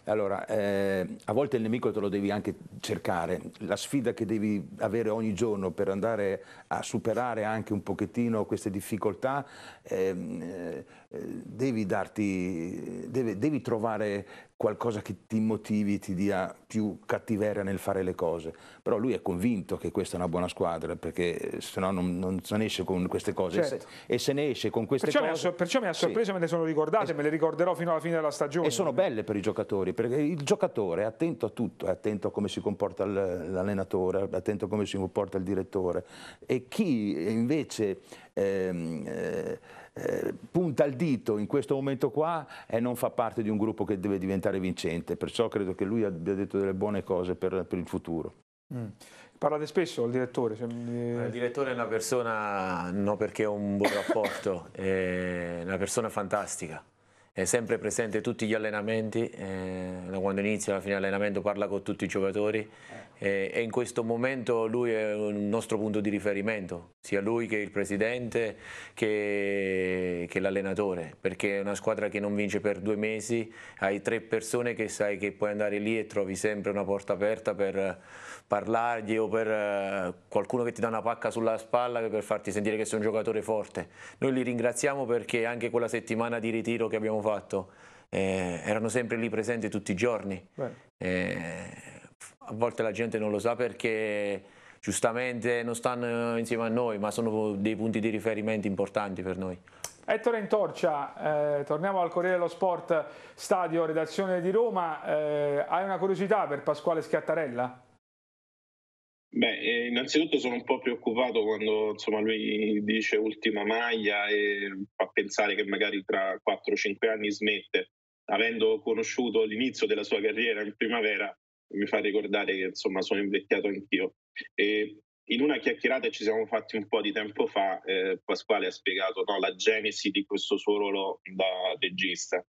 allora, eh, a volte il nemico te lo devi anche cercare, la sfida che devi avere ogni giorno per andare a superare anche un pochettino queste difficoltà ehm, eh, eh, devi, darti, devi, devi trovare qualcosa che ti motivi, ti dia più cattiveria nel fare le cose. Però lui è convinto che questa è una buona squadra, perché eh, se no non, non se ne esce con queste cose. Certo. E se ne esce con queste perciò cose... Mi ha, perciò mi ha sorpreso, sì. me le sono ricordate, e me le ricorderò fino alla fine della stagione. E sono belle per i giocatori, perché il giocatore è attento a tutto, è attento a come si comporta l'allenatore, è attento a come si comporta il direttore. E chi invece... Ehm, eh, eh, punta il dito in questo momento qua e non fa parte di un gruppo che deve diventare vincente, perciò credo che lui abbia detto delle buone cose per, per il futuro. Mm. Parlate spesso al direttore? Cioè... Il direttore è una persona, no perché ho un buon rapporto, [LAUGHS] è una persona fantastica, è sempre presente a tutti gli allenamenti, eh, da quando inizia alla fine dell'allenamento parla con tutti i giocatori eh. eh, e in questo momento lui è un nostro punto di riferimento, sia lui che il presidente che, che l'allenatore, perché è una squadra che non vince per due mesi, hai tre persone che sai che puoi andare lì e trovi sempre una porta aperta per parlargli o per eh, qualcuno che ti dà una pacca sulla spalla per farti sentire che sei un giocatore forte. Noi li ringraziamo perché anche quella settimana di ritiro che abbiamo fatto eh, erano sempre lì presenti tutti i giorni. Eh, a volte la gente non lo sa perché giustamente non stanno insieme a noi, ma sono dei punti di riferimento importanti per noi. Ettore Intorcia, eh, torniamo al Corriere dello Sport Stadio, redazione di Roma. Eh, hai una curiosità per Pasquale Schiattarella? Beh, eh, innanzitutto sono un po' preoccupato quando insomma, lui dice ultima maglia e fa pensare che magari tra 4-5 anni smette. Avendo conosciuto l'inizio della sua carriera in primavera, mi fa ricordare che insomma, sono invecchiato anch'io. E in una chiacchierata che ci siamo fatti un po' di tempo fa, eh, Pasquale ha spiegato no, la genesi di questo suo ruolo da regista,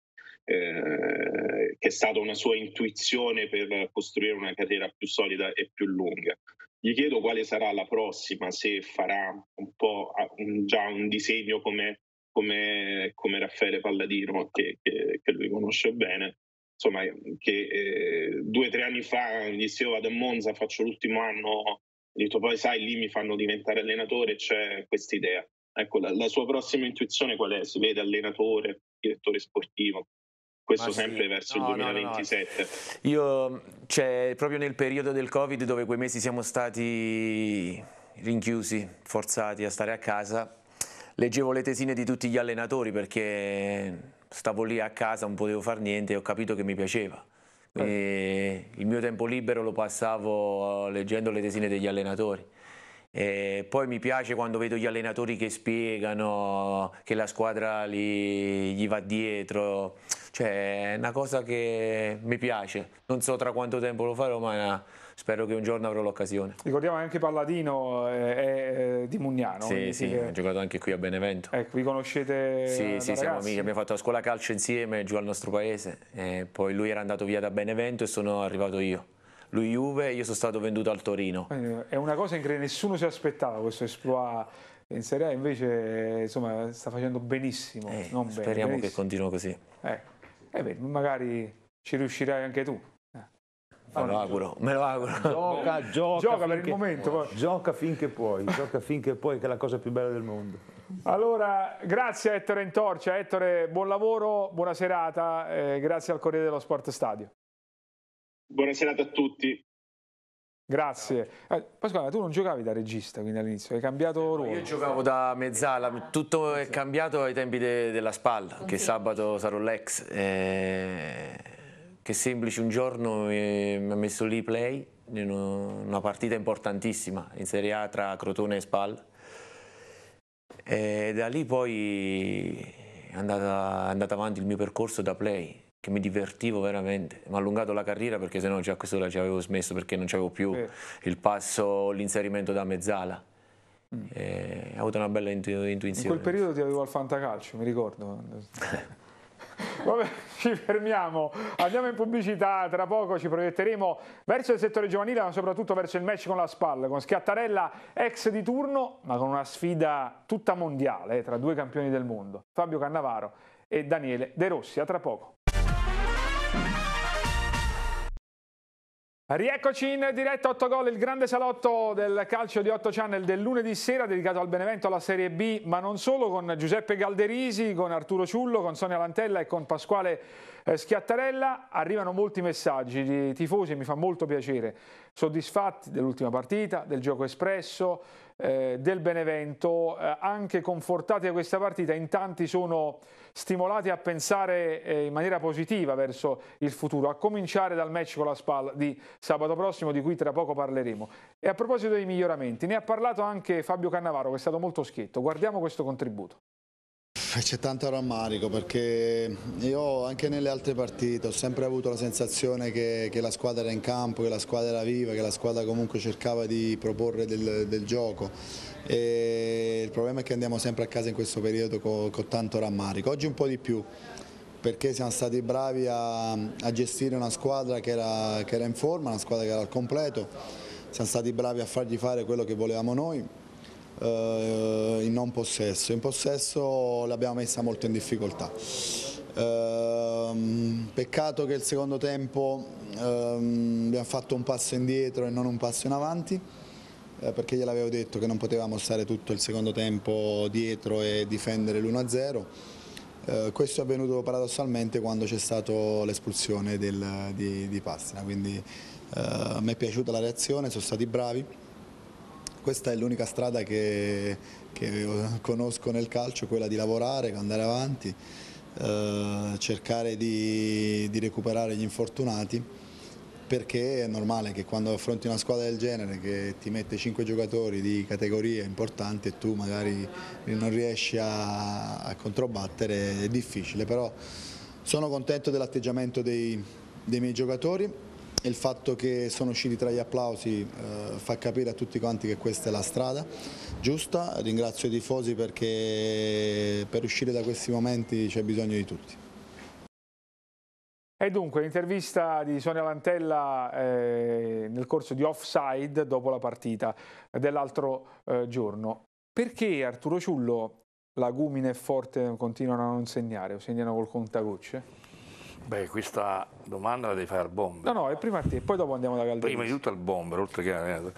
eh, che è stata una sua intuizione per costruire una carriera più solida e più lunga. Gli chiedo quale sarà la prossima, se farà un po' ah, un, già un disegno come, come, come Raffaele Palladino, che, che, che lui conosce bene, insomma, che eh, due o tre anni fa mi disse io vado a Monza, faccio l'ultimo anno, ho detto poi sai lì mi fanno diventare allenatore, c'è questa idea. Ecco, la, la, sua prossima intuizione qual è? Si vede allenatore, direttore sportivo? Questo Ma sempre verso no, il 2027. No, no. Io, cioè, proprio nel periodo del Covid dove quei mesi siamo stati rinchiusi, forzati a stare a casa, leggevo le tesine di tutti gli allenatori perché stavo lì a casa, non potevo fare niente e ho capito che mi piaceva. E eh. il mio tempo libero lo passavo eh, leggendo le tesine degli allenatori. E poi mi piace quando vedo gli allenatori che spiegano, che la squadra li, gli va dietro, cioè è una cosa che mi piace. Non so tra quanto tempo lo farò, ma è una, spero che un giorno avrò l'occasione. Ricordiamo anche Palladino eh, eh, di Mugnano. Sì, sì, che... ho giocato anche qui a Benevento. Ecco, vi conoscete Sì, sì, ragazzi. siamo amici, abbiamo fatto la scuola calcio insieme giù al nostro paese, e poi lui era andato via da Benevento e sono arrivato io lui Juve, e io sono stato venduto al Torino. È una cosa in cui nessuno si aspettava questo esploit in Serie A, invece insomma, sta facendo benissimo. Eh, speriamo bene, benissimo. che continui così. Eh, eh beh, magari ci riuscirai anche tu. Me lo auguro, me lo auguro. Gioca, [LAUGHS] gioca, gioca per il momento. Puoi. Gioca finché puoi, gioca finché puoi, che è la cosa più bella del mondo. Allora, grazie a Ettore Intorcia. Ettore, buon lavoro, buona serata, eh, grazie al Corriere dello Sport Stadio. Buona serata a tutti. Grazie. Eh, Pasquale, tu non giocavi da regista quindi all'inizio, hai cambiato ruolo. Io giocavo da mezzala, tutto è cambiato ai tempi de della spalla, che sabato sarò l'ex. Eh che Semplici un giorno mi ha messo lì play in una partita importantissima in Serie A tra Crotone e Spal e da lì poi è andata, è andato avanti il mio percorso da play che mi divertivo veramente mi ha allungato la carriera perché sennò già a quest'ora ci avevo smesso perché non c'avevo più eh. il passo, l'inserimento da mezzala mm. e, ho avuto una bella intu intuizione in quel periodo ti avevo al fantacalcio mi ricordo [LAUGHS] Vabbè, [LAUGHS] ci fermiamo, andiamo in pubblicità, tra poco ci proietteremo verso il settore giovanile ma soprattutto verso il match con la SPAL, con Schiattarella ex di turno ma con una sfida tutta mondiale eh, tra due campioni del mondo, Fabio Cannavaro e Daniele De Rossi, a tra poco. Rieccoci in diretta 8 gol, il grande salotto del calcio di 8 Channel del lunedì sera dedicato al Benevento alla Serie B, ma non solo, con Giuseppe Galderisi, con Arturo Ciullo, con Sonia Lantella e con Pasquale eh, Schiattarella. Arrivano molti messaggi di tifosi, mi fa molto piacere, soddisfatti dell'ultima partita, del gioco espresso, eh, del Benevento, eh, anche confortati da questa partita, in tanti sono stimolati a pensare eh, in maniera positiva verso il futuro, a cominciare dal match con la SPAL di sabato prossimo, di cui tra poco parleremo. E a proposito dei miglioramenti, ne ha parlato anche Fabio Cannavaro, che è stato molto schietto. Guardiamo questo contributo. Eh, c'è tanto rammarico perché io anche nelle altre partite ho sempre avuto la sensazione che, che, la squadra era in campo, che la squadra era viva, che la squadra comunque cercava di proporre del, del gioco. E il problema è che andiamo sempre a casa in questo periodo con, con tanto rammarico, oggi un po' di più perché siamo stati bravi a, a gestire una squadra che era, che era in forma, una squadra che era al completo, siamo stati bravi a fargli fare quello che volevamo noi eh, in non possesso, in possesso l'abbiamo messa molto in difficoltà. Eh, peccato che il secondo tempo eh, abbiamo fatto un passo indietro e non un passo in avanti eh, perché gliel'avevo detto che non potevamo stare tutto il secondo tempo dietro e difendere l'1-0 eh, questo è avvenuto paradossalmente quando c'è stata l'espulsione di, di Pastina, quindi eh, mi è piaciuta la reazione, sono stati bravi questa è l'unica strada che, che conosco nel calcio, quella di lavorare, andare avanti, eh, cercare di, di recuperare gli infortunati perché è normale che quando affronti una squadra del genere che ti mette 5 giocatori di categorie importanti e tu magari non riesci a, a controbattere è difficile, però sono contento dell'atteggiamento dei, dei miei giocatori il fatto che sono usciti tra gli applausi eh, fa capire a tutti quanti che questa è la strada giusta, ringrazio i tifosi perché per uscire da questi momenti c'è bisogno di tutti. E dunque l'intervista di Sonia Lantella eh, nel corso di offside dopo la partita dell'altro eh, giorno. Perché Arturo Ciullo, Lagumine e Forte continuano a non segnare o segnano col contagocce? Beh, questa domanda la devi fare al bomber. No, no, è prima a te, poi dopo andiamo da Calderone. Prima di tutto al bomber, oltre che all'allenatore.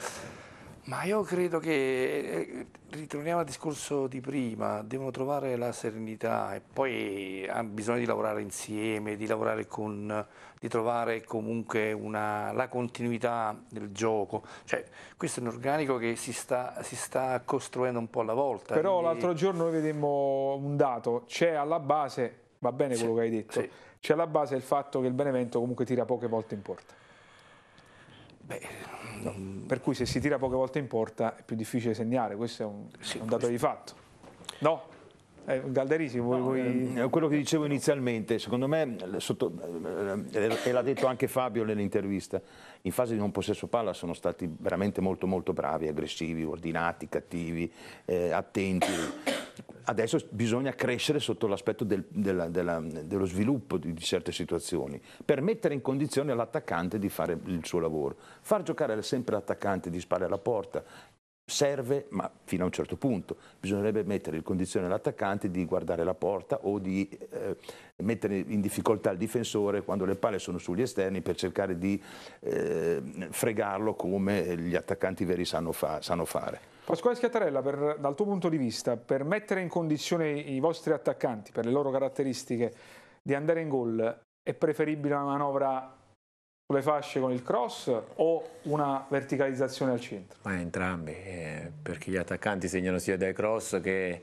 Ma io credo che, eh, ritorniamo al discorso di prima, devono trovare la serenità e poi hanno bisogno di lavorare insieme, di, lavorare con, di trovare comunque una, la continuità del gioco. Cioè, questo è un organico che si sta, si sta costruendo un po' alla volta. Però quindi... l'altro giorno noi vedemmo un dato, c'è alla base, va bene quello sì, che hai detto, sì c'è alla base il fatto che il Benevento comunque tira poche volte in porta. Beh, no. Per cui se si tira poche volte in porta è più difficile segnare, questo è un, sì, un dato questo. di fatto. No? Eh, Galderisi, voi, no, ehm, quello che dicevo inizialmente, secondo me, sotto, eh, eh, e l'ha detto anche Fabio nell'intervista, in fase di non possesso palla sono stati veramente molto molto bravi, aggressivi, ordinati, cattivi, eh, attenti adesso bisogna crescere sotto l'aspetto del, dello sviluppo di, di, certe situazioni per mettere in condizione l'attaccante di fare il suo lavoro. Far giocare sempre l'attaccante di spalle alla porta serve, ma fino a un certo punto. Bisognerebbe mettere in condizione l'attaccante di guardare la porta o di eh, mettere in difficoltà il difensore quando le palle sono sugli esterni per cercare di eh, fregarlo come gli attaccanti veri sanno, fa sanno fare. Pasquale Schiattarella, per, dal tuo punto di vista, per mettere in condizione i vostri attaccanti, per le loro caratteristiche, di andare in gol, è preferibile una manovra sulle fasce con il cross o una verticalizzazione al centro? Ma entrambi, eh, perché gli attaccanti segnano sia dai cross che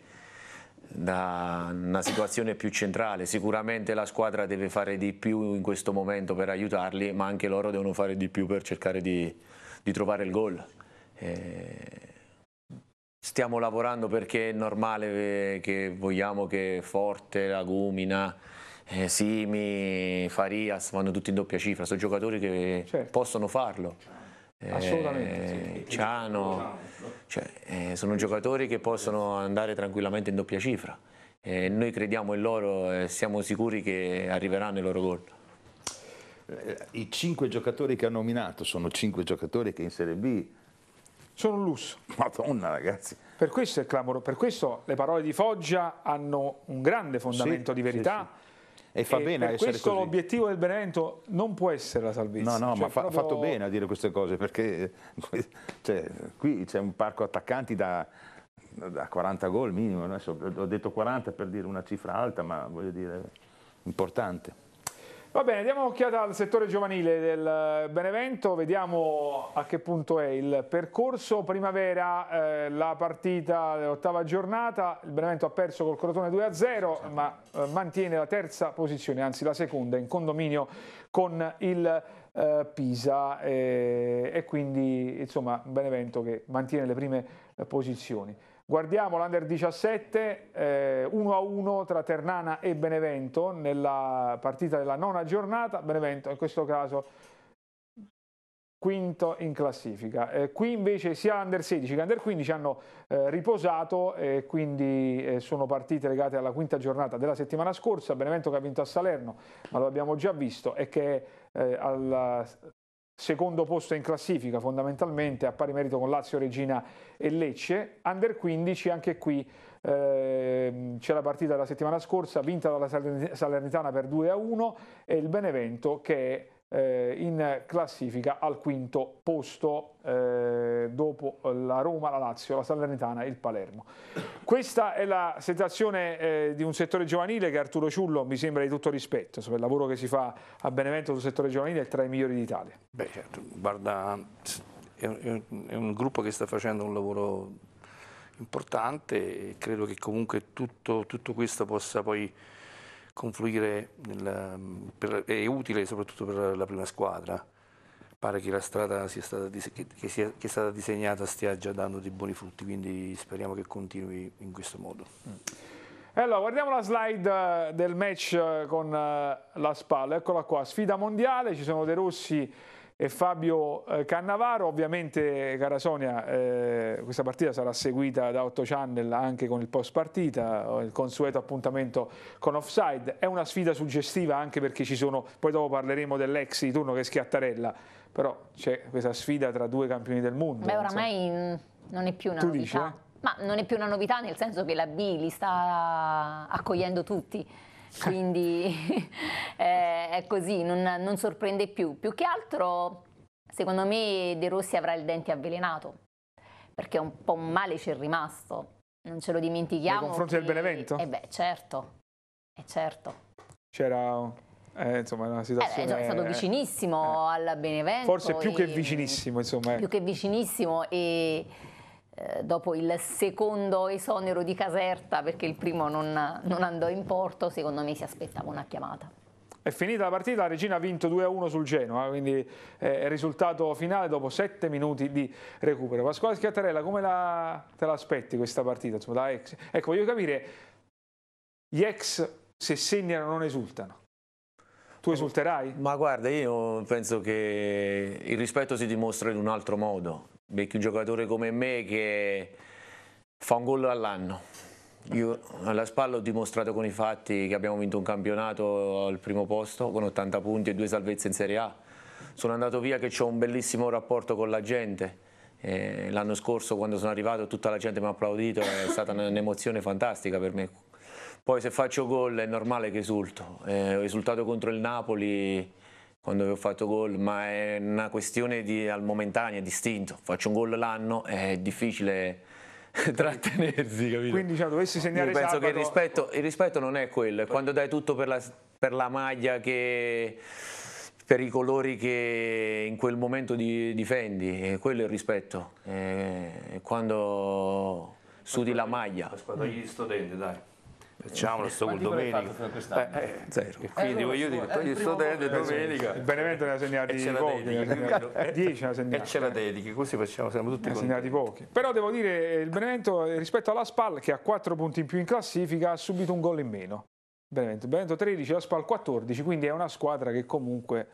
da una situazione più centrale. Sicuramente la squadra deve fare di più in questo momento per aiutarli, ma anche loro devono fare di più per cercare di, di trovare il gol. Eh, Stiamo lavorando perché è normale eh, che vogliamo che Forte, Lagumina, eh, Simi, Farias vanno tutti in doppia cifra, sono giocatori che certo. possono farlo. Eh, Assolutamente. sì. Ciano, cioè, sono giocatori che possono andare tranquillamente in doppia cifra. Eh, noi crediamo in loro e siamo sicuri che arriveranno i loro gol. I cinque giocatori che ha nominato sono cinque giocatori che in Serie B sono un lusso. [LAUGHS] Madonna ragazzi. Per questo è clamoroso, per questo le parole di Foggia hanno un grande fondamento sì, di verità. Sì, sì. E fa e bene per questo l'obiettivo del Benevento non può essere la salvezza. No, no, cioè, ma fa, proprio... fatto bene a dire queste cose perché [LAUGHS] cioè, qui c'è un parco attaccanti da, da 40 gol minimo, adesso ho detto 40 per dire una cifra alta, ma voglio dire importante. Va bene, diamo un'occhiata al settore giovanile del Benevento, vediamo a che punto è il percorso. Primavera, eh, la partita dell'ottava giornata, il Benevento ha perso col Crotone 2-0, ma eh, mantiene la terza posizione, anzi la seconda, in condominio con il eh, Pisa eh, e quindi insomma Benevento che mantiene le prime eh, posizioni. Guardiamo l'Under 17, eh, 1-1 tra Ternana e Benevento nella partita della nona giornata, Benevento in questo caso quinto in classifica. Eh, qui invece sia l'Under 16 che l'Under 15 hanno eh, riposato e quindi eh, sono partite legate alla quinta giornata della settimana scorsa, Benevento che ha vinto a Salerno, ma lo abbiamo già visto, e che eh, al secondo posto in classifica fondamentalmente a pari merito con Lazio, Regina e Lecce. Under 15 anche qui eh, c'è la partita della settimana scorsa vinta dalla Salernitana per 2 a 1 e il Benevento che è eh, in classifica al quinto posto eh, dopo la Roma, la Lazio, la Salernitana e il Palermo. Questa è la sensazione eh, di un settore giovanile che Arturo Ciullo mi sembra di tutto rispetto, per il lavoro che si fa a Benevento sul settore giovanile è tra i migliori d'Italia. Beh certo, guarda, è un, è un gruppo che sta facendo un lavoro importante e credo che comunque tutto, tutto questo possa poi confluire nella, per, è utile soprattutto per la prima squadra. Pare che la strada sia stata, che, che sia, che stata disegnata stia già dando dei buoni frutti, quindi speriamo che continui in questo modo. Mm. Allora, guardiamo la slide eh, del match eh, con eh, la Spalla, eccola qua, sfida mondiale, ci sono dei rossi e Fabio eh, Cannavaro. Ovviamente, cara Sonia, eh, questa partita sarà seguita da 8 Channel anche con il post partita, eh, il consueto appuntamento con Offside. È una sfida suggestiva anche perché ci sono, poi dopo parleremo dell'ex di turno che è Schiattarella, però c'è questa sfida tra due campioni del mondo. Beh, oramai insomma. non è più una tu novità. Dici, eh? Ma non è più una novità nel senso che la B li sta accogliendo tutti quindi [LAUGHS] eh, è così, non, non sorprende più. Più che altro, secondo me, De Rossi avrà il dente avvelenato, perché un po' male ci è rimasto, non ce lo dimentichiamo. Nei confronti che... del Benevento? Eh beh, certo, eh certo. C'era... Eh, insomma, è una eh situazione. Eh, è stato eh, vicinissimo eh, al Benevento. Forse più e, che vicinissimo, insomma. Più che vicinissimo e eh, dopo il secondo esonero di Caserta, perché il primo non, non andò in porto, secondo me si aspettava una chiamata. È finita la partita, la Regina ha vinto 2-1 sul Genoa, quindi eh, risultato finale dopo 7 minuti di recupero. Pasquale Schiattarella, come la, te l'aspetti questa partita? Insomma, ex... Ecco, voglio capire, gli ex se segnano non esultano. Tu esulterai? Ma guarda, io penso che il rispetto si dimostra in un altro modo vecchio giocatore come me che fa un gol all'anno. Io alla spalla ho dimostrato con i fatti che abbiamo vinto un campionato al primo posto con 80 punti e due salvezze in Serie A. Sono andato via che ho un bellissimo rapporto con la gente. l'anno scorso quando sono arrivato tutta la gente mi ha applaudito, è stata un'emozione fantastica per me. Poi se faccio gol è normale che esulto. Eh, ho esultato contro il Napoli quando avevo fatto gol, ma è una questione di, al è distinto. Faccio un gol l'anno, è difficile [LAUGHS] trattenersi, capito? Quindi cioè, dovessi segnare Io penso sabato... che il rispetto, il rispetto, non è quello, è quando dai tutto per la, per la maglia che per i colori che in quel momento di, difendi, quello è il rispetto. E eh, quando sudi la maglia. La squadra degli studenti, dai facciamolo sto col domenica. Eh, eh, zero. E eh, quindi eh, voglio dire, togli eh, sto dente domenica. Eh, il Benevento ne ha segnati e pochi, Dieci ne ha segnati. E ce la dedichi, così facciamo, siamo tutti ne segnati pochi. Però devo dire, il Benevento rispetto alla Spal, che ha quattro punti in più in classifica, ha subito un gol in meno. Benevento, Benevento 13, la Spal 14, quindi è una squadra che comunque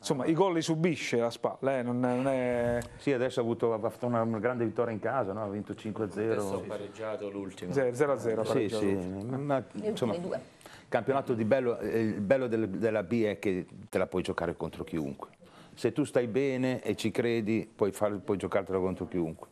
insomma i gol li subisce la Spalla. Eh, non, non è... Sì, adesso ha avuto, una, grande vittoria in casa, no? ha vinto 5-0. Adesso ha pareggiato l'ultimo. 0-0 Sì, sì. Una, insomma, il campionato di bello, eh, il bello del, della B è che te la puoi giocare contro chiunque. Se tu stai bene e ci credi, puoi, far, puoi giocartela contro chiunque.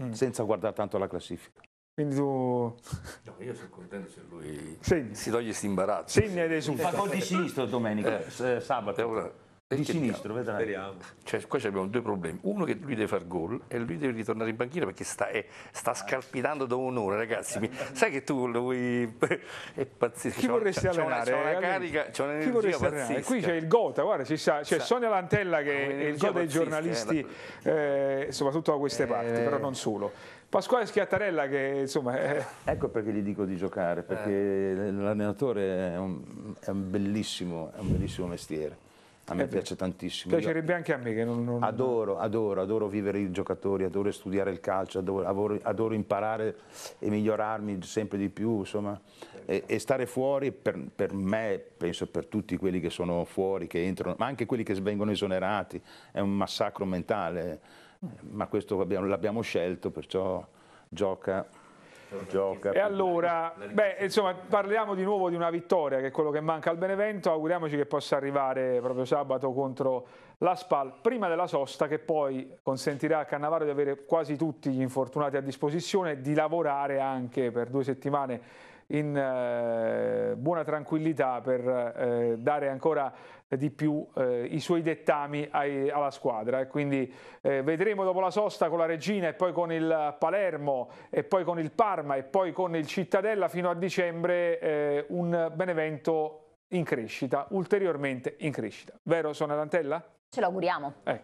Mm. senza guardare tanto la classifica. Quindi tu... No, io sono contento se lui Segni. si toglie questi imbarazzo. Segna dei Fa gol di sinistro domenica, eh. eh sabato di sinistro, vediamo. Speriamo. Cioè, qua abbiamo due problemi. Uno che lui deve far gol e lui deve ritornare in banchina perché sta, eh, sta ah, scalpitando da un'ora, ragazzi. Mi, [LAUGHS] sai che tu lo vuoi... [LAUGHS] è pazzesco. Chi vorresti c'è allenare? C'è una, una carica, c'è un'energia pazzesca. Qui c'è il Gota, guarda, si sa, c'è sa. Sonia Lantella che è il Gota dei eh, giornalisti, eh, soprattutto da queste eh. parti, però non solo. Pasquale Schiattarella che insomma... È... Eh. Ecco perché gli dico di giocare, perché eh. l'allenatore è, è, un bellissimo mestiere a me piace tantissimo. Piacerebbe anche a me che non, non... Adoro, adoro, adoro vivere i giocatori, adoro studiare il calcio, adoro, adoro, adoro imparare e migliorarmi sempre di più, insomma. E, e stare fuori per, per, me, penso per tutti quelli che sono fuori, che entrano, ma anche quelli che vengono esonerati, è un massacro mentale, ma questo l'abbiamo scelto, perciò gioca gioca. E allora, beh, insomma, parliamo di nuovo di una vittoria, che è quello che manca al Benevento, auguriamoci che possa arrivare proprio sabato contro la SPAL, prima della sosta, che poi consentirà a Cannavaro di avere quasi tutti gli infortunati a disposizione, di lavorare anche per due settimane in eh, buona tranquillità per eh, dare ancora di più eh, i suoi dettami ai, alla squadra e quindi eh, vedremo dopo la sosta con la Regina e poi con il Palermo e poi con il Parma e poi con il Cittadella fino a dicembre eh, un Benevento in crescita, ulteriormente in crescita. Vero Dantella? Ce l'auguriamo. Eh.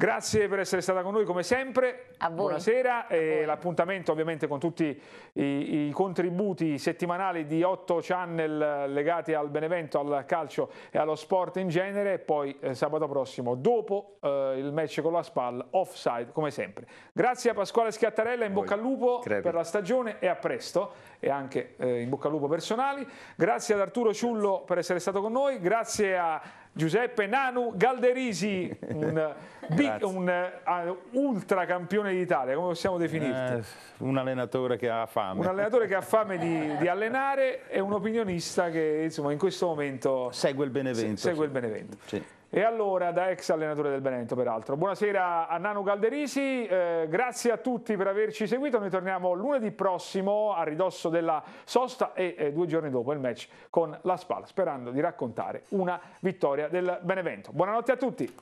Grazie per essere stata con noi come sempre. A voi. Buonasera. A voi. l'appuntamento ovviamente con tutti i, i, contributi settimanali di 8 channel legati al Benevento, al calcio e allo sport in genere. Poi eh, sabato prossimo, dopo eh, il match con la SPAL, offside come sempre. Grazie a Pasquale Schiattarella, in voi. bocca al lupo Credo. per la stagione e a presto. E anche eh, in bocca al lupo personali. Grazie ad Arturo Ciullo per essere stato con noi. Grazie a Giuseppe Nanu Galderisi, un, [LAUGHS] big, un uh, ah, ultra campione d'Italia, come possiamo definirti? Eh, un allenatore che ha fame. Un allenatore che ha fame di, di allenare e un opinionista che insomma, in questo momento segue il Benevento. Segue sì. il Benevento. Sì. E allora, da ex allenatore del Benevento peraltro. Buonasera a Nano Calderisi, eh, grazie a tutti per averci seguito, noi torniamo lunedì prossimo a ridosso della sosta e eh, due giorni dopo il match con la Spal, sperando di raccontare una vittoria del Benevento. Buonanotte a tutti!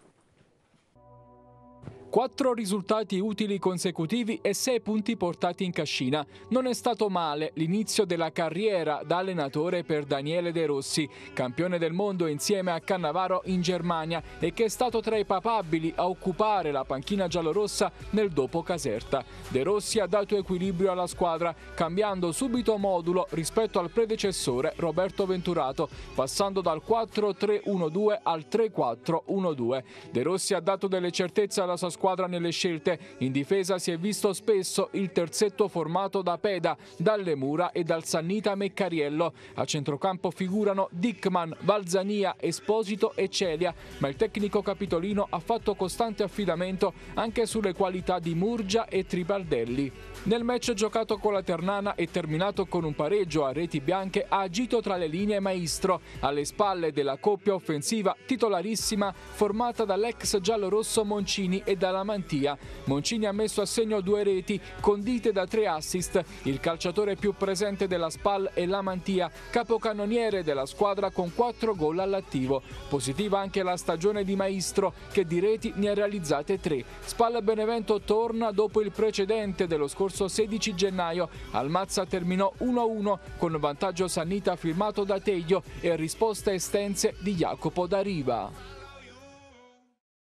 4 risultati utili consecutivi e 6 punti portati in cascina. Non è stato male l'inizio della carriera da allenatore per Daniele De Rossi, campione del mondo insieme a Cannavaro in Germania e che è stato tra i papabili a occupare la panchina giallorossa nel dopo Caserta. De Rossi ha dato equilibrio alla squadra, cambiando subito modulo rispetto al predecessore Roberto Venturato, passando dal 4-3-1-2 al 3-4-1-2. De Rossi ha dato delle certezze alla sua squadra squadra nelle scelte. In difesa si è visto spesso il terzetto formato da Peda, dalle Mura e dal Sannita Meccariello. A centrocampo figurano Dickman, Valzania, Esposito e Celia, ma il tecnico capitolino ha fatto costante affidamento anche sulle qualità di Murgia e Tribaldelli. Nel match giocato con la Ternana e terminato con un pareggio a reti bianche ha agito tra le linee maestro, alle spalle della coppia offensiva titolarissima formata dall'ex giallorosso Moncini e da dalla mantia. Moncini ha messo a segno due reti condite da tre assist. Il calciatore più presente della Spal è la mantia, capocannoniere della squadra con quattro gol all'attivo. Positiva anche la stagione di Maestro che di reti ne ha realizzate tre. Spal Benevento torna dopo il precedente dello scorso 16 gennaio. Almazza terminò 1-1 con vantaggio Sannita firmato da Teglio e risposta estense di Jacopo Dariva.